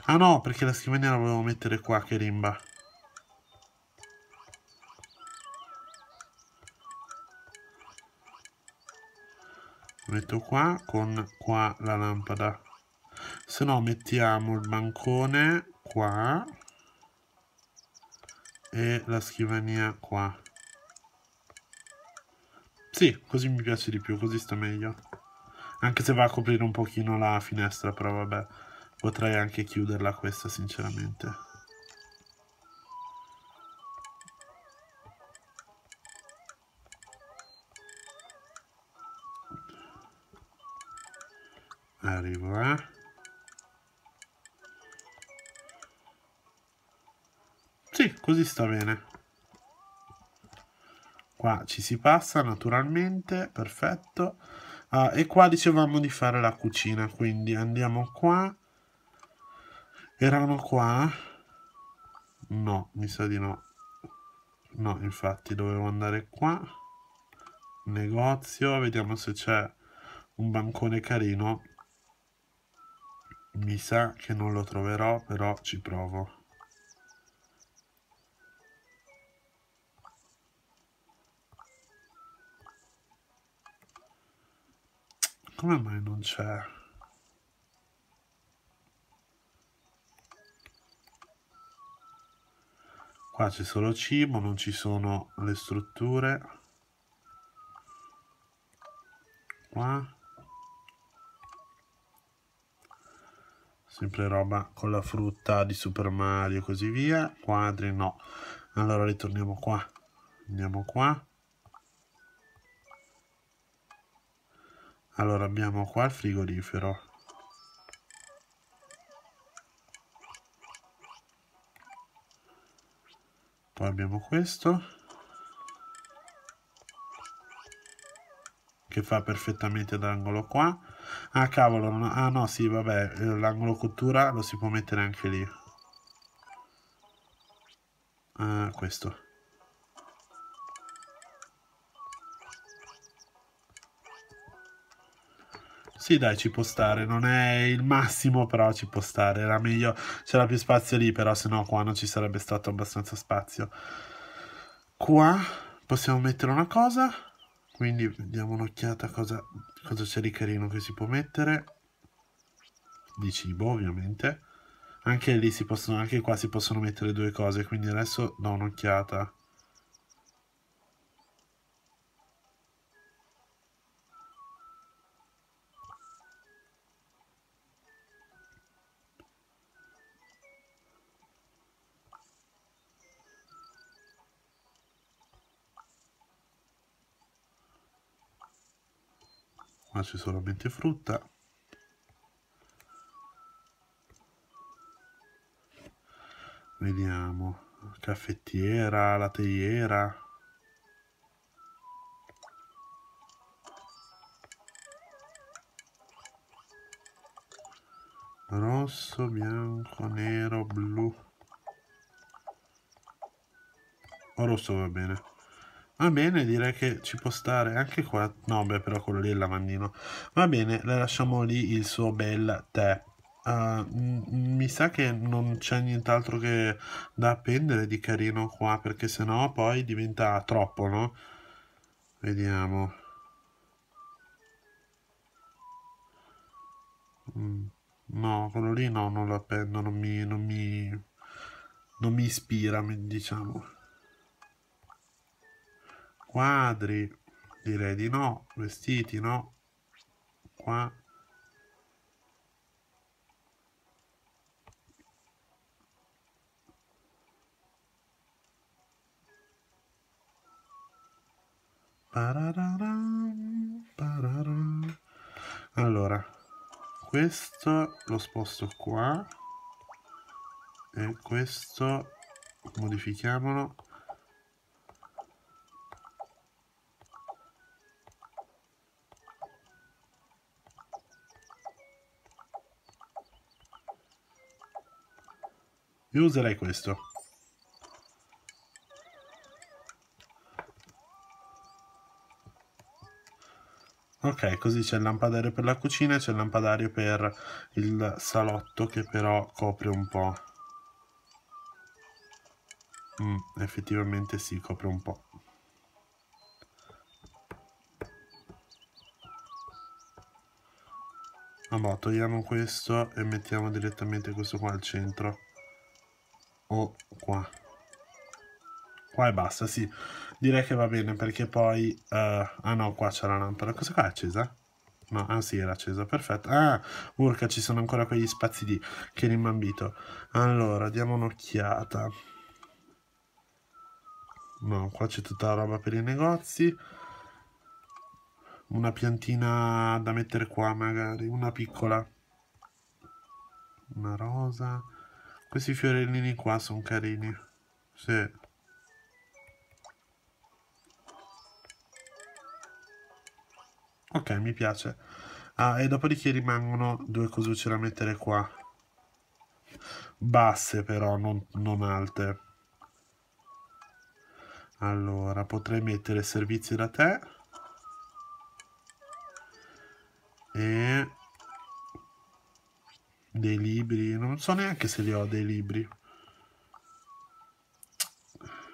Ah no, perché la scrivania la volevo mettere qua, che rimba. Metto qua con qua la lampada. Se no mettiamo il bancone qua e la scrivania qua. Sì, così mi piace di più, così sta meglio. Anche se va a coprire un pochino la finestra, però vabbè, potrei anche chiuderla questa sinceramente. Arrivo, eh. Sì, così sta bene qua ci si passa naturalmente, perfetto. Ah, e qua dicevamo di fare la cucina, quindi andiamo qua. Erano qua? No, mi sa di no. No, infatti dovevo andare qua. Negozio, vediamo se c'è un bancone carino. Mi sa che non lo troverò, però ci provo. Come mai non c'è? Qua c'è solo cibo, non ci sono le strutture. Qua. Sempre roba con la frutta di Super Mario e così via. Quadri no. Allora ritorniamo qua. Andiamo qua. allora abbiamo qua il frigorifero poi abbiamo questo che fa perfettamente d'angolo qua ah cavolo no, ah no sì vabbè eh, l'angolo cottura lo si può mettere anche lì ah, questo Sì, dai, ci può stare. Non è il massimo, però ci può stare. Era meglio, c'era più spazio lì, però se no qua non ci sarebbe stato abbastanza spazio. Qua possiamo mettere una cosa. Quindi diamo un'occhiata cosa, cosa c'è di carino che si può mettere. Di cibo, ovviamente. Anche lì si possono, anche qua si possono mettere due cose, quindi adesso do un'occhiata. qua ah, c'è solamente frutta vediamo caffettiera la teiera rosso bianco nero blu o oh, rosso va bene Va bene, direi che ci può stare anche qua. No, beh, però quello lì è il lavandino. Va bene, le lasciamo lì il suo bel tè. Uh, mi sa che non c'è nient'altro che da appendere di carino qua, perché sennò poi diventa troppo, no? Vediamo. Mm. No, quello lì no, non lo appendo, non mi, non mi, non mi ispira, diciamo. Quadri, direi di no. Vestiti, no. Qua. Allora, questo lo sposto qua e questo modifichiamolo Io userei questo. Ok, così c'è il lampadario per la cucina e c'è il lampadario per il salotto che però copre un po'. Mm, effettivamente si sì, copre un po'. Vabbè, togliamo questo e mettiamo direttamente questo qua al centro o qua qua e basta, sì direi che va bene perché poi uh, ah no qua c'è la lampada cosa qua è accesa? No, ah sì, era accesa, perfetto. Ah, urca, ci sono ancora quegli spazi lì che rimambito Allora, diamo un'occhiata. No, qua c'è tutta la roba per i negozi. Una piantina da mettere qua, magari. Una piccola. Una rosa. Questi fiorellini qua sono carini. Sì. Ok, mi piace. Ah, e dopodiché rimangono due cosucce da mettere qua. Basse però, non, non alte. Allora, potrei mettere servizi da te. E dei libri, non so neanche se li ho dei libri.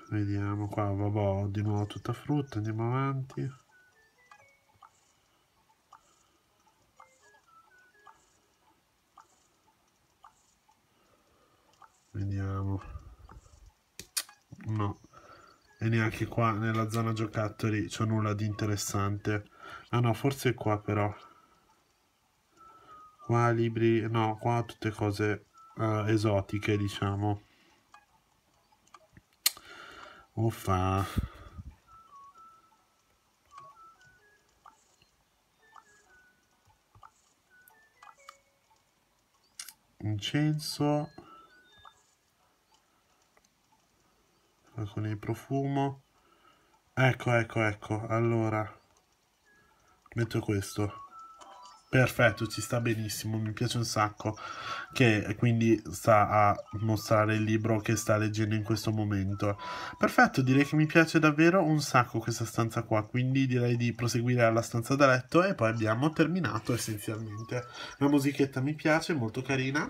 Vediamo qua, vabbè, di nuovo tutta frutta, andiamo avanti. Vediamo. No. E neanche qua nella zona giocattoli c'è nulla di interessante. Ah no, forse qua però qua libri, no, qua tutte cose uh, esotiche, diciamo. Uffa. Incenso. Con il profumo. Ecco, ecco, ecco. Allora, metto questo. Perfetto, ci sta benissimo, mi piace un sacco, che quindi sta a mostrare il libro che sta leggendo in questo momento. Perfetto, direi che mi piace davvero un sacco questa stanza qua, quindi direi di proseguire alla stanza da letto e poi abbiamo terminato essenzialmente. La musichetta mi piace, molto carina.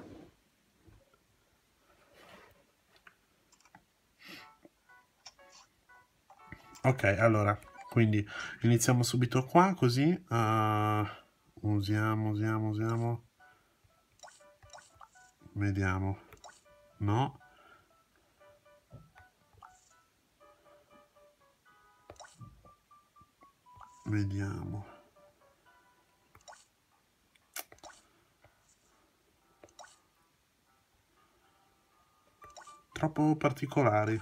Ok, allora, quindi iniziamo subito qua, così... Uh usiamo usiamo usiamo vediamo no vediamo troppo particolari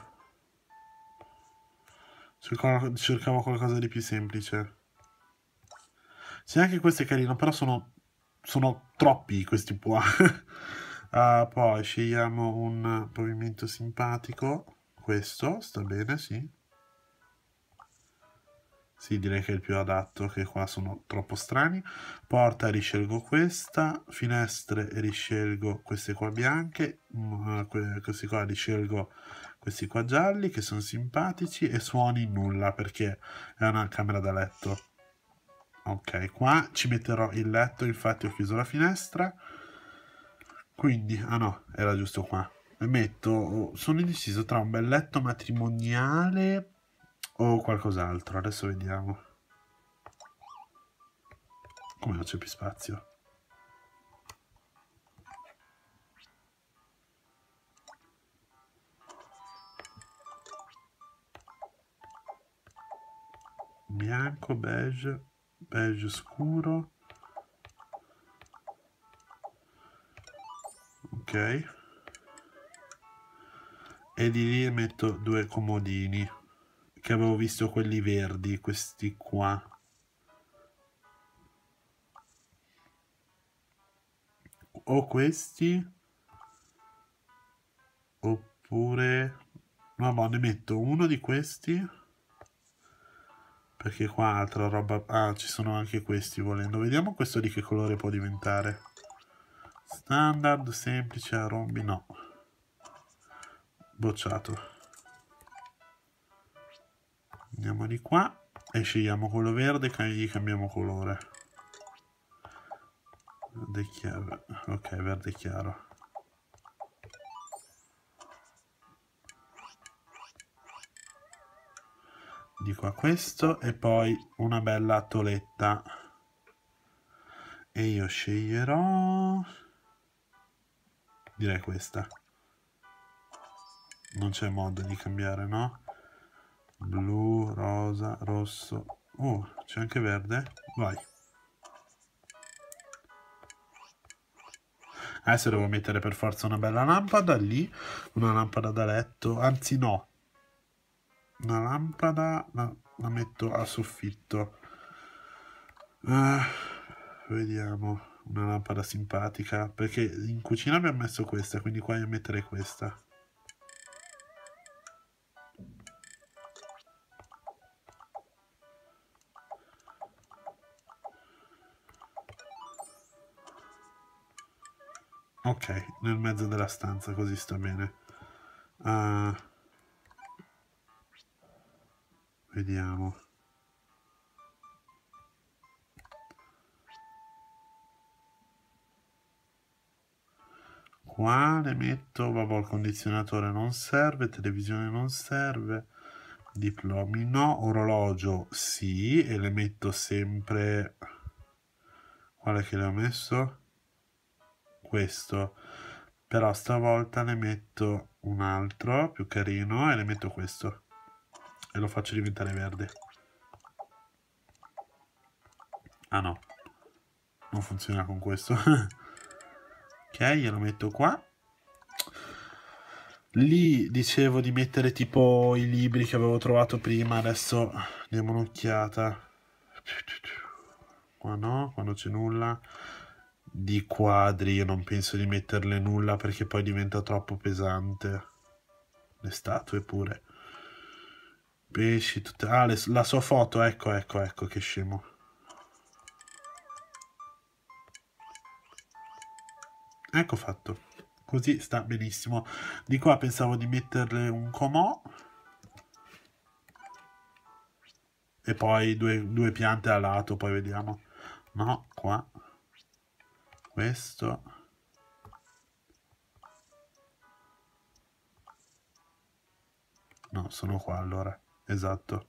cercavo, cercavo qualcosa di più semplice sì, anche questo è carino, però sono, sono troppi questi qua. uh, poi scegliamo un pavimento simpatico. Questo sta bene, sì. Sì, direi che è il più adatto, che qua sono troppo strani. Porta, riscelgo questa. Finestre, riscelgo queste qua bianche. Mm, ah, questi qua riscelgo questi qua gialli, che sono simpatici. E suoni nulla, perché è una camera da letto ok qua ci metterò il letto infatti ho chiuso la finestra quindi ah no era giusto qua e metto sono indeciso tra un bel letto matrimoniale o qualcos'altro adesso vediamo come non c'è più spazio bianco beige beige scuro ok e di lì metto due comodini che avevo visto quelli verdi questi qua o questi oppure no ne metto uno di questi perché qua altra roba... Ah, ci sono anche questi volendo. Vediamo questo di che colore può diventare. Standard, semplice, arombi, no. Bocciato. Andiamo di qua e scegliamo quello verde e gli cambiamo colore. Verde chiaro. Ok, verde chiaro. di qua ah, questo e poi una bella toletta e io sceglierò direi questa non c'è modo di cambiare no blu rosa rosso oh c'è anche verde vai adesso devo mettere per forza una bella lampada lì una lampada da letto anzi no una lampada la, la metto a soffitto ah, vediamo una lampada simpatica perché in cucina abbiamo messo questa quindi qua io metterei questa ok nel mezzo della stanza così sta bene uh, vediamo qua le metto vabbè il condizionatore non serve televisione non serve diplomi no orologio sì e le metto sempre quale che le ho messo questo però stavolta ne metto un altro più carino e ne metto questo e lo faccio diventare verde. Ah no, non funziona con questo. ok, glielo metto qua. Lì dicevo di mettere tipo i libri che avevo trovato prima, adesso diamo un'occhiata. Qua no, quando c'è nulla. Di quadri io non penso di metterle nulla perché poi diventa troppo pesante. Le statue pure. Pesci, tutte... Ah, le... la sua foto, ecco, ecco, ecco, che scemo. Ecco fatto. Così sta benissimo. Di qua pensavo di metterle un comò. E poi due, due piante a lato, poi vediamo. No, qua. Questo. No, sono qua allora esatto.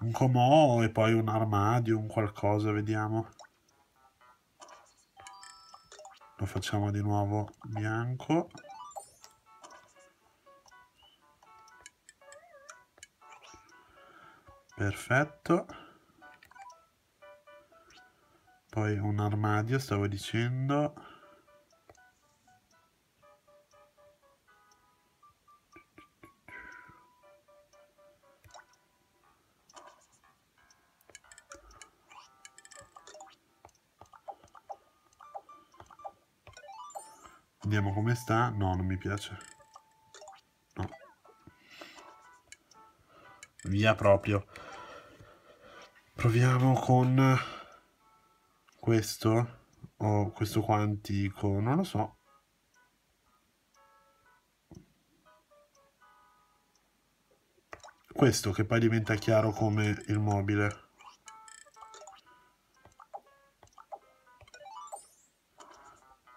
Un comò e poi un armadio, un qualcosa, vediamo. Lo facciamo di nuovo bianco. Perfetto. Poi un armadio, stavo dicendo. vediamo come sta. No, non mi piace. No. Via proprio. Proviamo con questo o questo qua antico, non lo so. Questo che poi diventa chiaro come il mobile.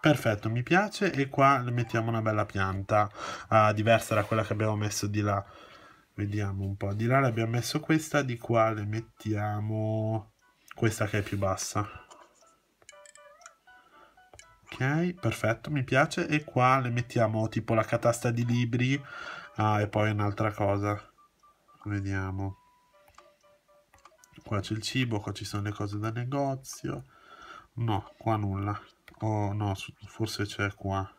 perfetto mi piace e qua mettiamo una bella pianta uh, diversa da quella che abbiamo messo di là vediamo un po' di là le abbiamo messo questa di qua le mettiamo questa che è più bassa ok perfetto mi piace e qua le mettiamo tipo la catasta di libri uh, e poi un'altra cosa vediamo qua c'è il cibo qua ci sono le cose da negozio no qua nulla Oh no, forse c'è qua.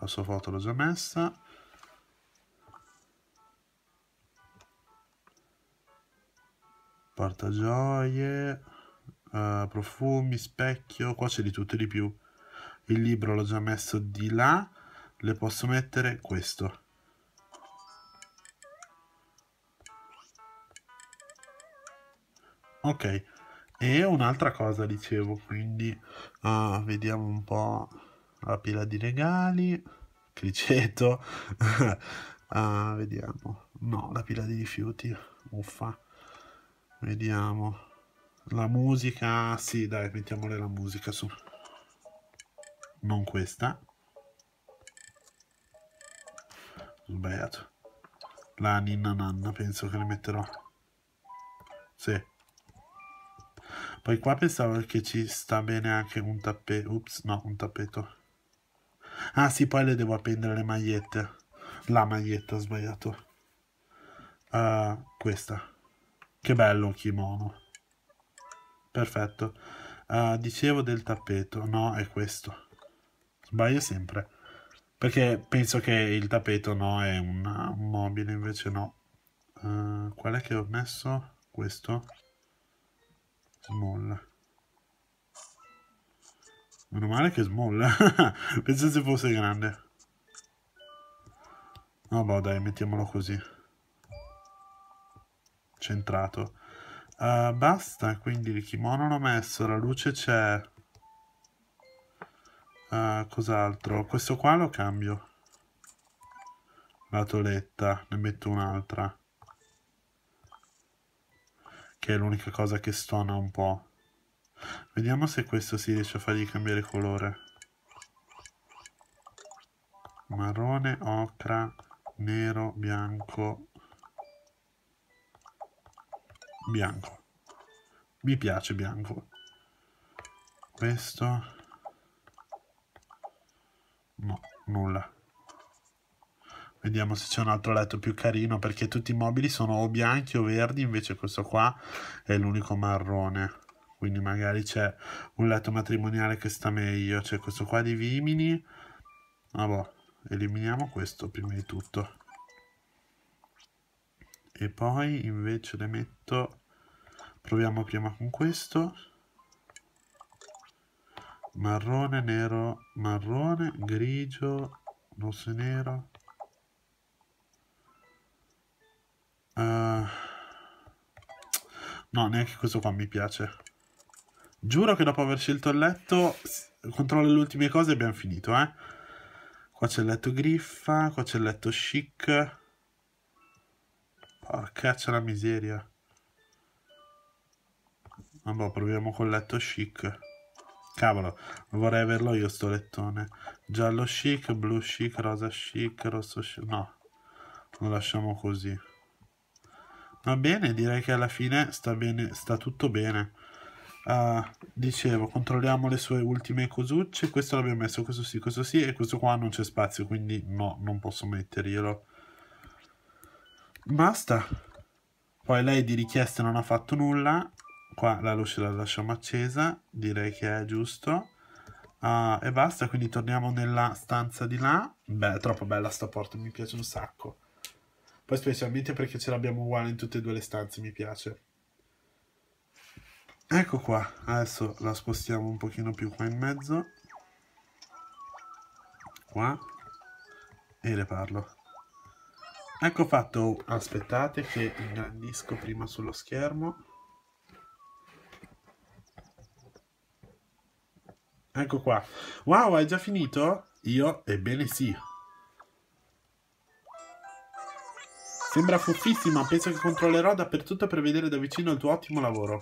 La sua foto l'ho già messa. Portagioie, uh, eh, profumi, specchio, qua c'è di tutto e di più. Il libro l'ho già messo di là, le posso mettere questo. Ok, e un'altra cosa dicevo, quindi uh, vediamo un po' la pila di regali, criceto, uh, vediamo, no, la pila di rifiuti, uffa, vediamo, la musica, sì dai, mettiamole la musica su, non questa, sbagliato, la ninna nanna penso che le metterò, sì. Poi qua pensavo che ci sta bene anche un tappeto. Ups, no, un tappeto. Ah sì, poi le devo appendere le magliette. La maglietta, ho sbagliato. Uh, questa. Che bello kimono. Perfetto. Uh, dicevo del tappeto. No, è questo. Sbaglio sempre. Perché penso che il tappeto no è un, mobile, invece no. Uh, qual è che ho messo? Questo. Smolla. Meno male che smolla. Penso se fosse grande. No, boh, dai, mettiamolo così. Centrato. Uh, basta, quindi il kimono l'ho messo, la luce c'è. Uh, Cos'altro? Questo qua lo cambio. La toletta, ne metto un'altra che è l'unica cosa che stona un po'. Vediamo se questo si riesce a fargli cambiare colore. Marrone, ocra, nero, bianco, bianco. Mi piace bianco. Questo... No, nulla. Vediamo se c'è un altro letto più carino perché tutti i mobili sono o bianchi o verdi, invece questo qua è l'unico marrone. Quindi magari c'è un letto matrimoniale che sta meglio. C'è questo qua di Vimini. Ah boh, eliminiamo questo prima di tutto. E poi invece le metto... Proviamo prima con questo. Marrone, nero, marrone, grigio, rosso e nero Eh, no, neanche questo qua mi piace. Giuro che dopo aver scelto il letto, controllo le ultime cose e abbiamo finito, eh. Qua c'è il letto griffa, qua c'è il letto chic. Porca c'è la miseria. Vabbè, proviamo col letto chic. Cavolo, vorrei averlo io sto lettone. Giallo chic, blu chic, rosa chic, rosso chic. No, lo lasciamo così. Va bene, direi che alla fine sta, bene, sta tutto bene. Uh, dicevo, controlliamo le sue ultime cosucce. Questo l'abbiamo messo, questo sì, questo sì. E questo qua non c'è spazio, quindi no, non posso metterglielo. Basta. Poi lei di richieste non ha fatto nulla. Qua la luce la lasciamo accesa. Direi che è giusto. Uh, e basta, quindi torniamo nella stanza di là. Beh, è troppo bella sta porta, mi piace un sacco. Poi specialmente perché ce l'abbiamo uguale in tutte e due le stanze, mi piace. Ecco qua, adesso la spostiamo un pochino più qua in mezzo. Qua. E le parlo. Ecco fatto, aspettate che ingrandisco prima sullo schermo. Ecco qua. Wow, è già finito? Io, ebbene sì. Sembra foffissima, penso che controllerò dappertutto per vedere da vicino il tuo ottimo lavoro.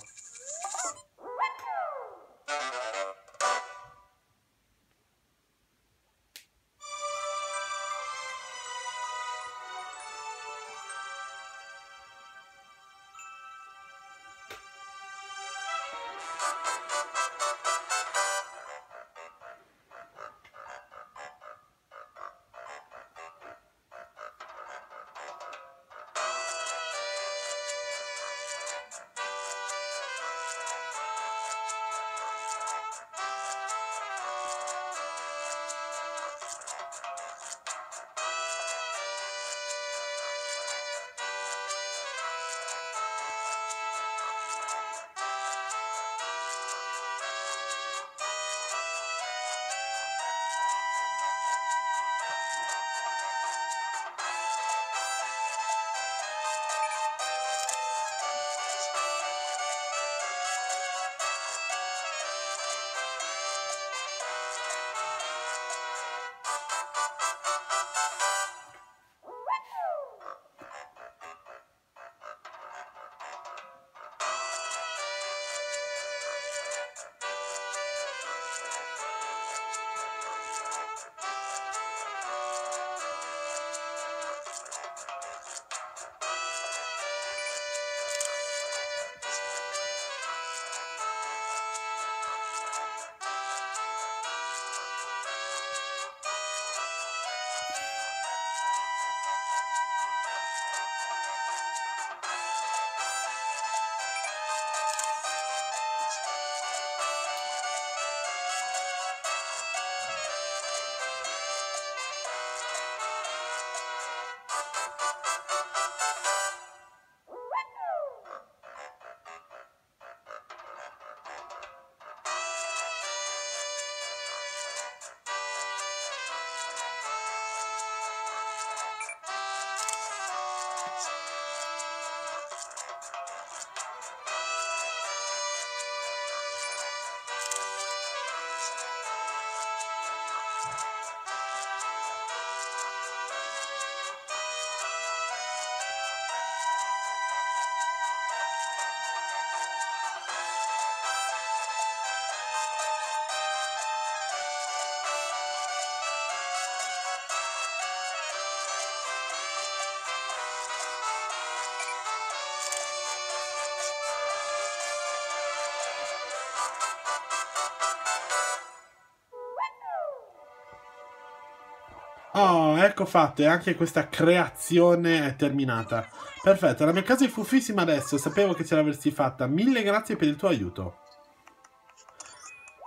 Ecco fatto, e anche questa creazione è terminata. Perfetto, la mia casa è fuffissima adesso, sapevo che ce l'avresti fatta. Mille grazie per il tuo aiuto.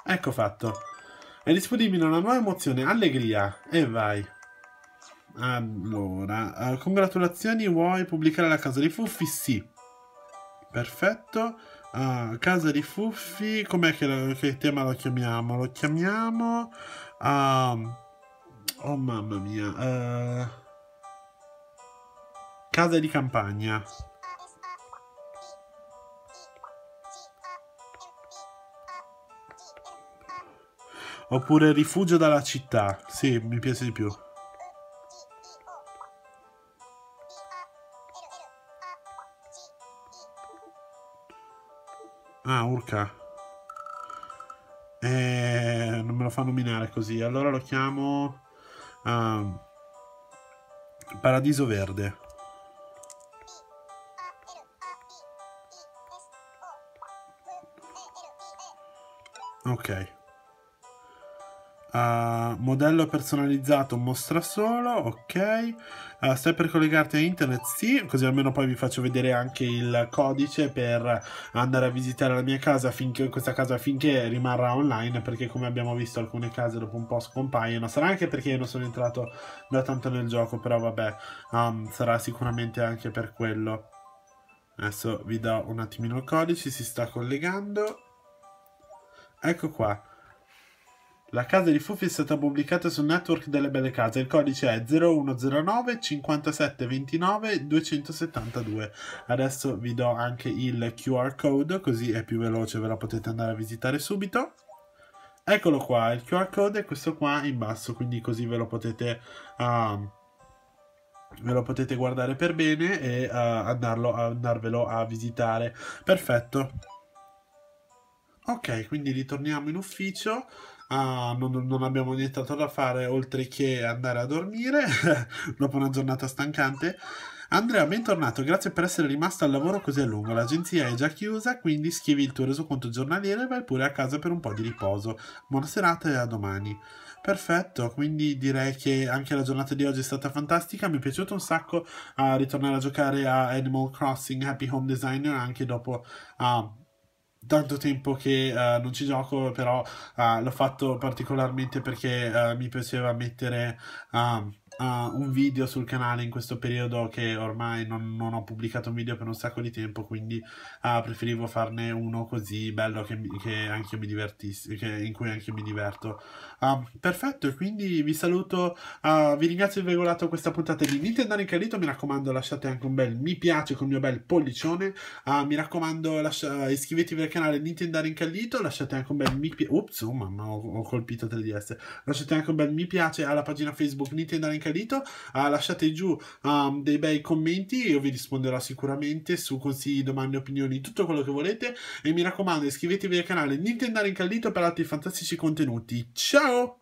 Ecco fatto. È disponibile una nuova emozione, allegria. E vai. Allora, uh, congratulazioni, vuoi pubblicare la casa di Fuffi? Sì. Perfetto. Uh, casa di Fuffi, com'è che, che, tema lo chiamiamo? Lo chiamiamo... Uh, Oh mamma mia. Uh... Eh, Casa di campagna. Oppure rifugio dalla città. Sì, mi piace di più. Ah, urca. Eh, non me lo fa nominare così. Allora lo chiamo... Uh, Paradiso Verde. Ok. Uh, modello personalizzato mostra solo, ok. Uh, stai per collegarti a internet? Sì, così almeno poi vi faccio vedere anche il codice per andare a visitare la mia casa, finché, questa casa finché rimarrà online, perché come abbiamo visto alcune case dopo un po' scompaiono. Sarà anche perché io non sono entrato da tanto nel gioco, però vabbè, um, sarà sicuramente anche per quello. Adesso vi do un attimino il codice, si sta collegando. Ecco qua. La casa di Fufi è stata pubblicata sul network delle belle case. Il codice è 0109 5729 272. Adesso vi do anche il QR code, così è più veloce, ve la potete andare a visitare subito. Eccolo qua, il QR code è questo qua in basso, quindi così ve lo potete, uh, ve lo potete guardare per bene e uh, andarlo, andarvelo a visitare. Perfetto. Ok, quindi ritorniamo in ufficio ah, non, non, abbiamo nient'altro da fare oltre che andare a dormire dopo una giornata stancante. Andrea, bentornato, grazie per essere rimasto al lavoro così a lungo. L'agenzia è già chiusa, quindi scrivi il tuo resoconto giornaliero e vai pure a casa per un po' di riposo. Buona serata e a domani. Perfetto, quindi direi che anche la giornata di oggi è stata fantastica, mi è piaciuto un sacco uh, ritornare a giocare a Animal Crossing Happy Home Designer anche dopo uh, tanto tempo che uh, non ci gioco, però uh, l'ho fatto particolarmente perché uh, mi piaceva mettere a, a, un video sul canale in questo periodo che ormai non, non, ho pubblicato un video per un sacco di tempo, quindi uh, preferivo farne uno così bello che, che anche io mi divertissi, che, in cui anche io mi diverto. Uh, perfetto, quindi vi saluto, uh, vi ringrazio di aver guardato questa puntata di Nintendo Ricardito, mi raccomando lasciate anche un bel mi piace con il mio bel pollicione, mi raccomando lascia, iscrivetevi al canale Nintendo Rincallito, lasciate anche un bel mi piace, ups, oh mamma ho, ho colpito 3DS, lasciate anche un bel mi piace alla pagina Facebook Facebook Nintendo Incalito, uh, eh, lasciate giù um, dei bei commenti, io vi risponderò sicuramente su consigli, domande, opinioni, tutto quello che volete e mi raccomando iscrivetevi al canale Nintendo Incalito per altri fantastici contenuti. Ciao!